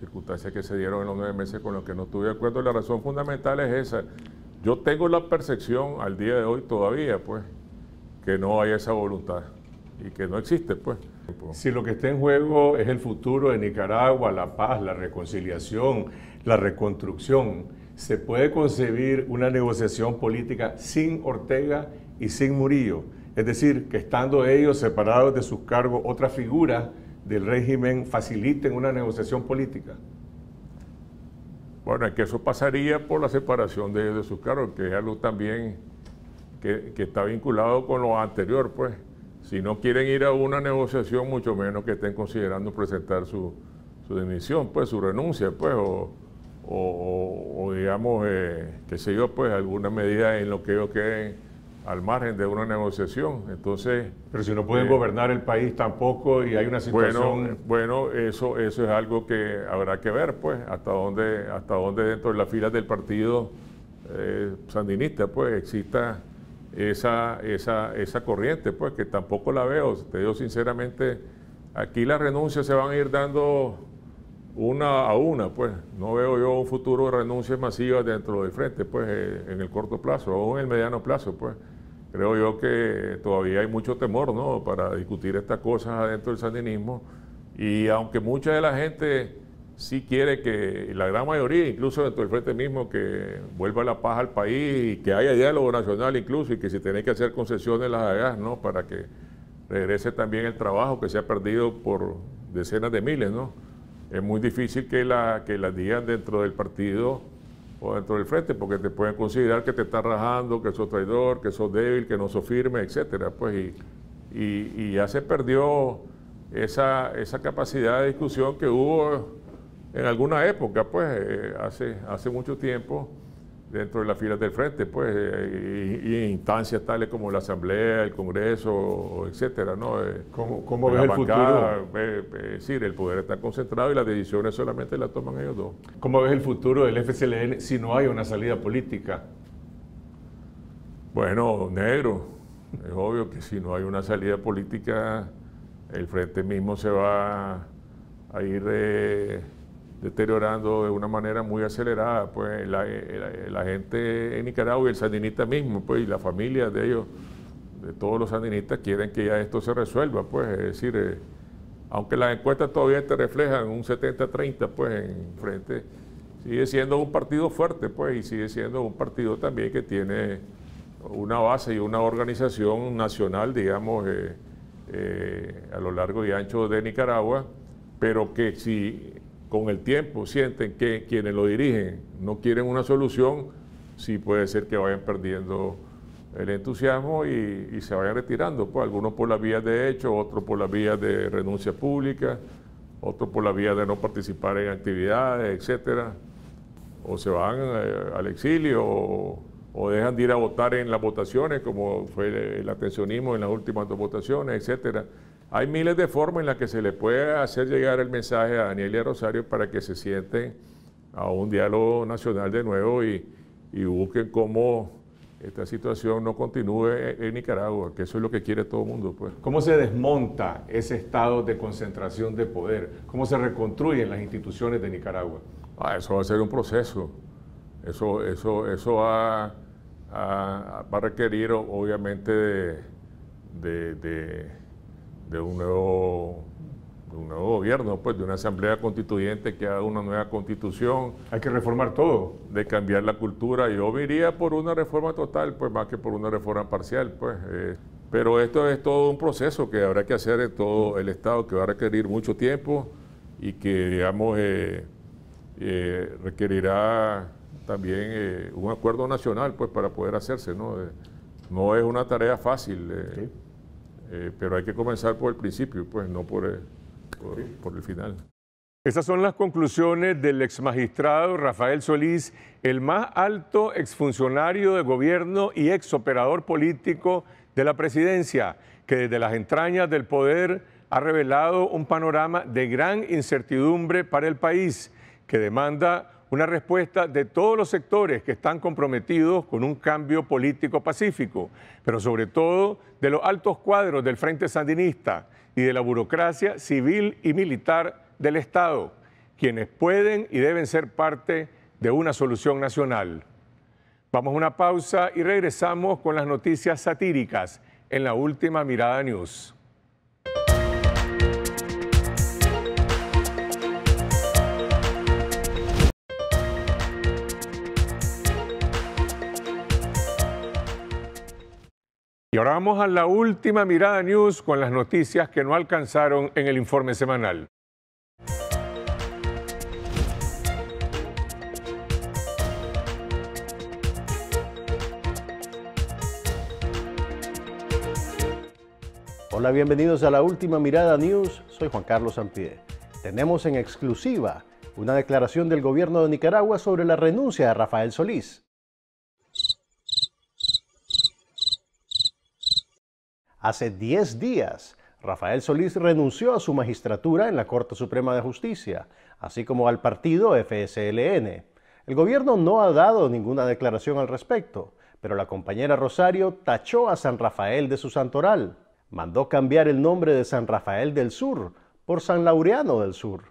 Speaker 2: circunstancias que se dieron en los nueve meses con los que no estuve de acuerdo, la razón fundamental es esa. Yo tengo la percepción al día de hoy todavía, pues,
Speaker 1: que no hay esa voluntad y que no existe, pues. Si lo que está en juego es el futuro de Nicaragua, la paz, la reconciliación, la reconstrucción, ¿se puede concebir una negociación política sin Ortega y sin Murillo? Es decir, que estando ellos separados de sus cargos, otras figuras del régimen faciliten una negociación política. Bueno, es que eso
Speaker 2: pasaría por la separación de, ellos de sus cargos, que es algo también que está vinculado con lo anterior, pues. Si no quieren ir a una negociación, mucho menos que estén considerando presentar su, su dimisión, pues su renuncia, pues, o, digamos, eh, que yo, pues, alguna medida en lo que ellos queden al margen de una negociación. Entonces, pero si no pueden eh, gobernar el país tampoco y hay una situación bueno, eh, bueno, eso eso es algo que habrá que ver, pues, hasta dónde hasta dónde dentro de las filas del partido eh, sandinista, pues, exista esa, esa, corriente, pues que tampoco la veo, te digo sinceramente, aquí las renuncias se van a ir dando una a una, pues no veo yo un futuro de renuncias masivas dentro del frente, pues eh, en el corto plazo o en el mediano plazo, pues creo yo que todavía hay mucho temor, ¿no? Para discutir estas cosas adentro del sandinismo y aunque mucha de la gente si quiere que la gran mayoría, incluso dentro del frente mismo, que vuelva la paz al país y que haya diálogo nacional incluso y que si tenéis que hacer concesiones las hagas, ¿no? Para que regrese también el trabajo que se ha perdido por decenas de miles, ¿no? Es muy difícil que la que las digan dentro del partido o dentro del frente porque te pueden considerar que te estás rajando, que sos traidor, que sos débil, que no sos firme, etcétera, pues y, ya se perdió esa, esa capacidad de discusión que hubo en alguna época, pues, eh, hace, hace mucho tiempo, dentro de las filas del frente, pues, eh, y, instancias tales como la Asamblea, el Congreso, etcétera, ¿no? Eh, ¿Cómo, ves el futuro? es decir, el poder está concentrado y las decisiones solamente las toman ellos dos.
Speaker 1: ¿Cómo ves el futuro del FCLN
Speaker 2: si no hay una salida política? Bueno, negro, es obvio que si no hay una salida política, el frente mismo se va a ir de deteriorando de una manera muy acelerada. Pues eh, eh, la, gente en Nicaragua y el sandinista mismo, pues, y la familia de ellos, de todos los sandinistas, quieren que ya esto se resuelva, pues, es decir, eh, aunque las encuestas todavía te reflejan un 70-30, pues, en frente, sigue siendo un partido fuerte, pues, y sigue siendo un partido también que tiene una base y una organización nacional, digamos, a lo largo y ancho de Nicaragua, pero que si con el tiempo sienten que quienes lo dirigen no quieren una solución, sí puede ser que vayan perdiendo el entusiasmo y, se vayan retirando, pues algunos por la vía de hecho, otros por la vía de renuncia pública, otros por la vía de no participar en actividades, etcétera, o se van eh, al exilio o, dejan de ir a votar en las votaciones, como fue el, atencionismo en las últimas dos votaciones, etcétera. Hay miles de formas en las que se le puede hacer llegar el mensaje a Daniel y a Rosario para que se sienten a un diálogo nacional de nuevo y, busquen cómo esta situación no continúe en
Speaker 1: Nicaragua, que eso es lo que quiere todo el mundo. Pues. ¿Cómo se desmonta ese estado de concentración de poder? ¿Cómo se reconstruyen las instituciones de Nicaragua? Ah, eso va a ser un proceso.
Speaker 2: Eso, eso, eso va, a, requerir, obviamente, de de un nuevo un gobierno, pues de una asamblea constituyente que haga una nueva constitución. Hay que reformar todo. De cambiar la cultura. Yo me iría por una reforma total, pues más que por una reforma parcial, pues. Eh. Pero esto es todo un proceso que habrá que hacer en todo el Estado, que va a requerir mucho tiempo y que, digamos, eh, eh, requerirá también un acuerdo nacional, pues, para poder hacerse, ¿no? no es una tarea
Speaker 1: fácil. Eh, pero hay que comenzar por el principio, pues no por el, eh, el final. Estas son las conclusiones del exmagistrado Rafael Solís, el más alto exfuncionario de gobierno y exoperador político de la presidencia, que desde las entrañas del poder ha revelado un panorama de gran incertidumbre para el país, que demanda una respuesta de todos los sectores que están comprometidos con un cambio político pacífico, pero sobre todo de los altos cuadros del Frente Sandinista y de la burocracia civil y militar del Estado, quienes pueden y deben ser parte de una solución nacional. Vamos a una pausa y regresamos con las noticias satíricas en la última Mirada News. Vamos a la última mirada news con las noticias que no alcanzaron en el informe semanal.
Speaker 3: Hola, bienvenidos a la última mirada news. Soy Juan Carlos Sampié. Tenemos en exclusiva una declaración del gobierno de Nicaragua sobre la renuncia de Rafael Solís. Hace 10 días, Rafael Solís renunció a su magistratura en la Corte Suprema de Justicia, así como al partido FSLN. El gobierno no ha dado ninguna declaración al respecto, pero la compañera Rosario tachó a San Rafael de su santoral. Mandó cambiar el nombre de San Rafael del Sur por San Laureano del Sur.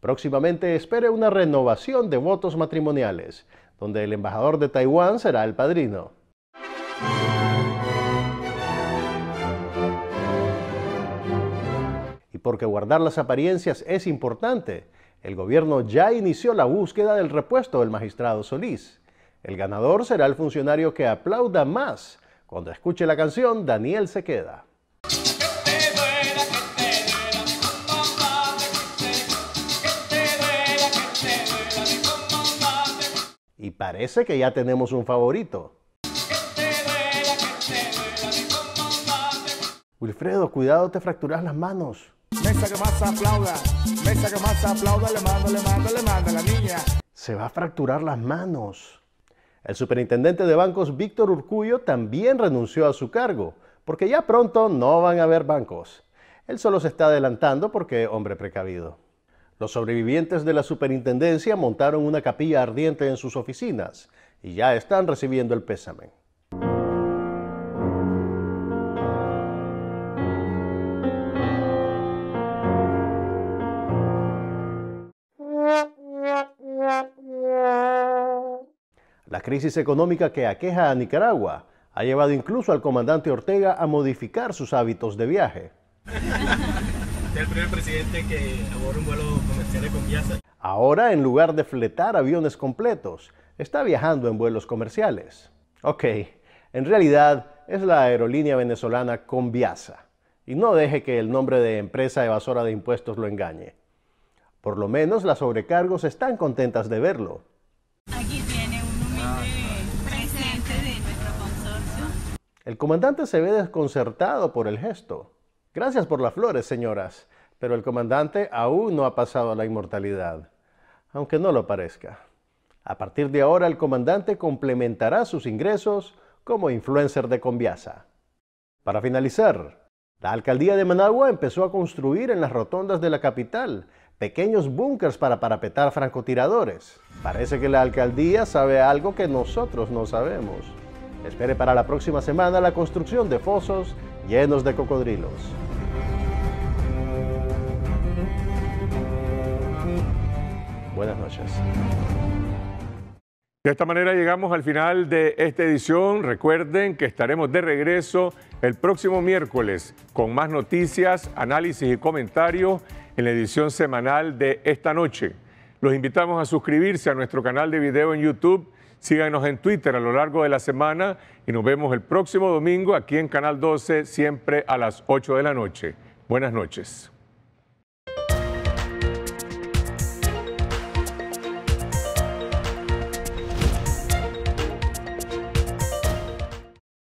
Speaker 3: Próximamente espere una renovación de votos matrimoniales, donde el embajador de Taiwán será el padrino. porque guardar las apariencias es importante, el gobierno ya inició la búsqueda del repuesto del magistrado Solís. El ganador será el funcionario que aplauda más. Cuando escuche la canción, Daniel se queda. Y parece que ya tenemos un favorito. Wilfredo, cuidado, te fracturas las manos.
Speaker 1: Mesa que más aplauda, mesa que más aplauda, le manda, le manda, le manda la niña.
Speaker 3: Se va a fracturar las manos. El superintendente de bancos Víctor Urcuyo también renunció a su cargo, porque ya pronto no van a haber bancos. Él solo se está adelantando porque hombre precavido. Los sobrevivientes de la superintendencia montaron una capilla ardiente en sus oficinas y ya están recibiendo el pésame. La crisis económica que aqueja a Nicaragua ha llevado incluso al comandante Ortega a modificar sus hábitos de viaje. presidente que Ahora, en lugar de fletar aviones completos, está viajando en vuelos comerciales. Ok, en realidad es la aerolínea venezolana Conviasa. Y no deje que el nombre de empresa evasora de impuestos lo engañe. Por lo menos las sobrecargos están contentas de verlo. El comandante se ve desconcertado por el gesto. Gracias por las flores, señoras, pero el comandante aún no ha pasado a la inmortalidad, aunque no lo parezca. A partir de ahora, el comandante complementará sus ingresos como influencer de Conviasa. Para finalizar, la alcaldía de Managua empezó a construir en las rotondas de la capital pequeños búnkers para parapetar francotiradores. Parece que la alcaldía sabe algo que nosotros no sabemos. Espere para la próxima semana la construcción de fosos llenos de cocodrilos.
Speaker 1: Buenas noches. De esta manera llegamos al final de esta edición. Recuerden que estaremos de regreso el próximo miércoles con más noticias, análisis y comentarios en la edición semanal de esta noche. Los invitamos a suscribirse a nuestro canal de video en YouTube Síganos en Twitter a lo largo de la semana y nos vemos el próximo domingo aquí en Canal 12, siempre a las 8 de la noche. Buenas noches.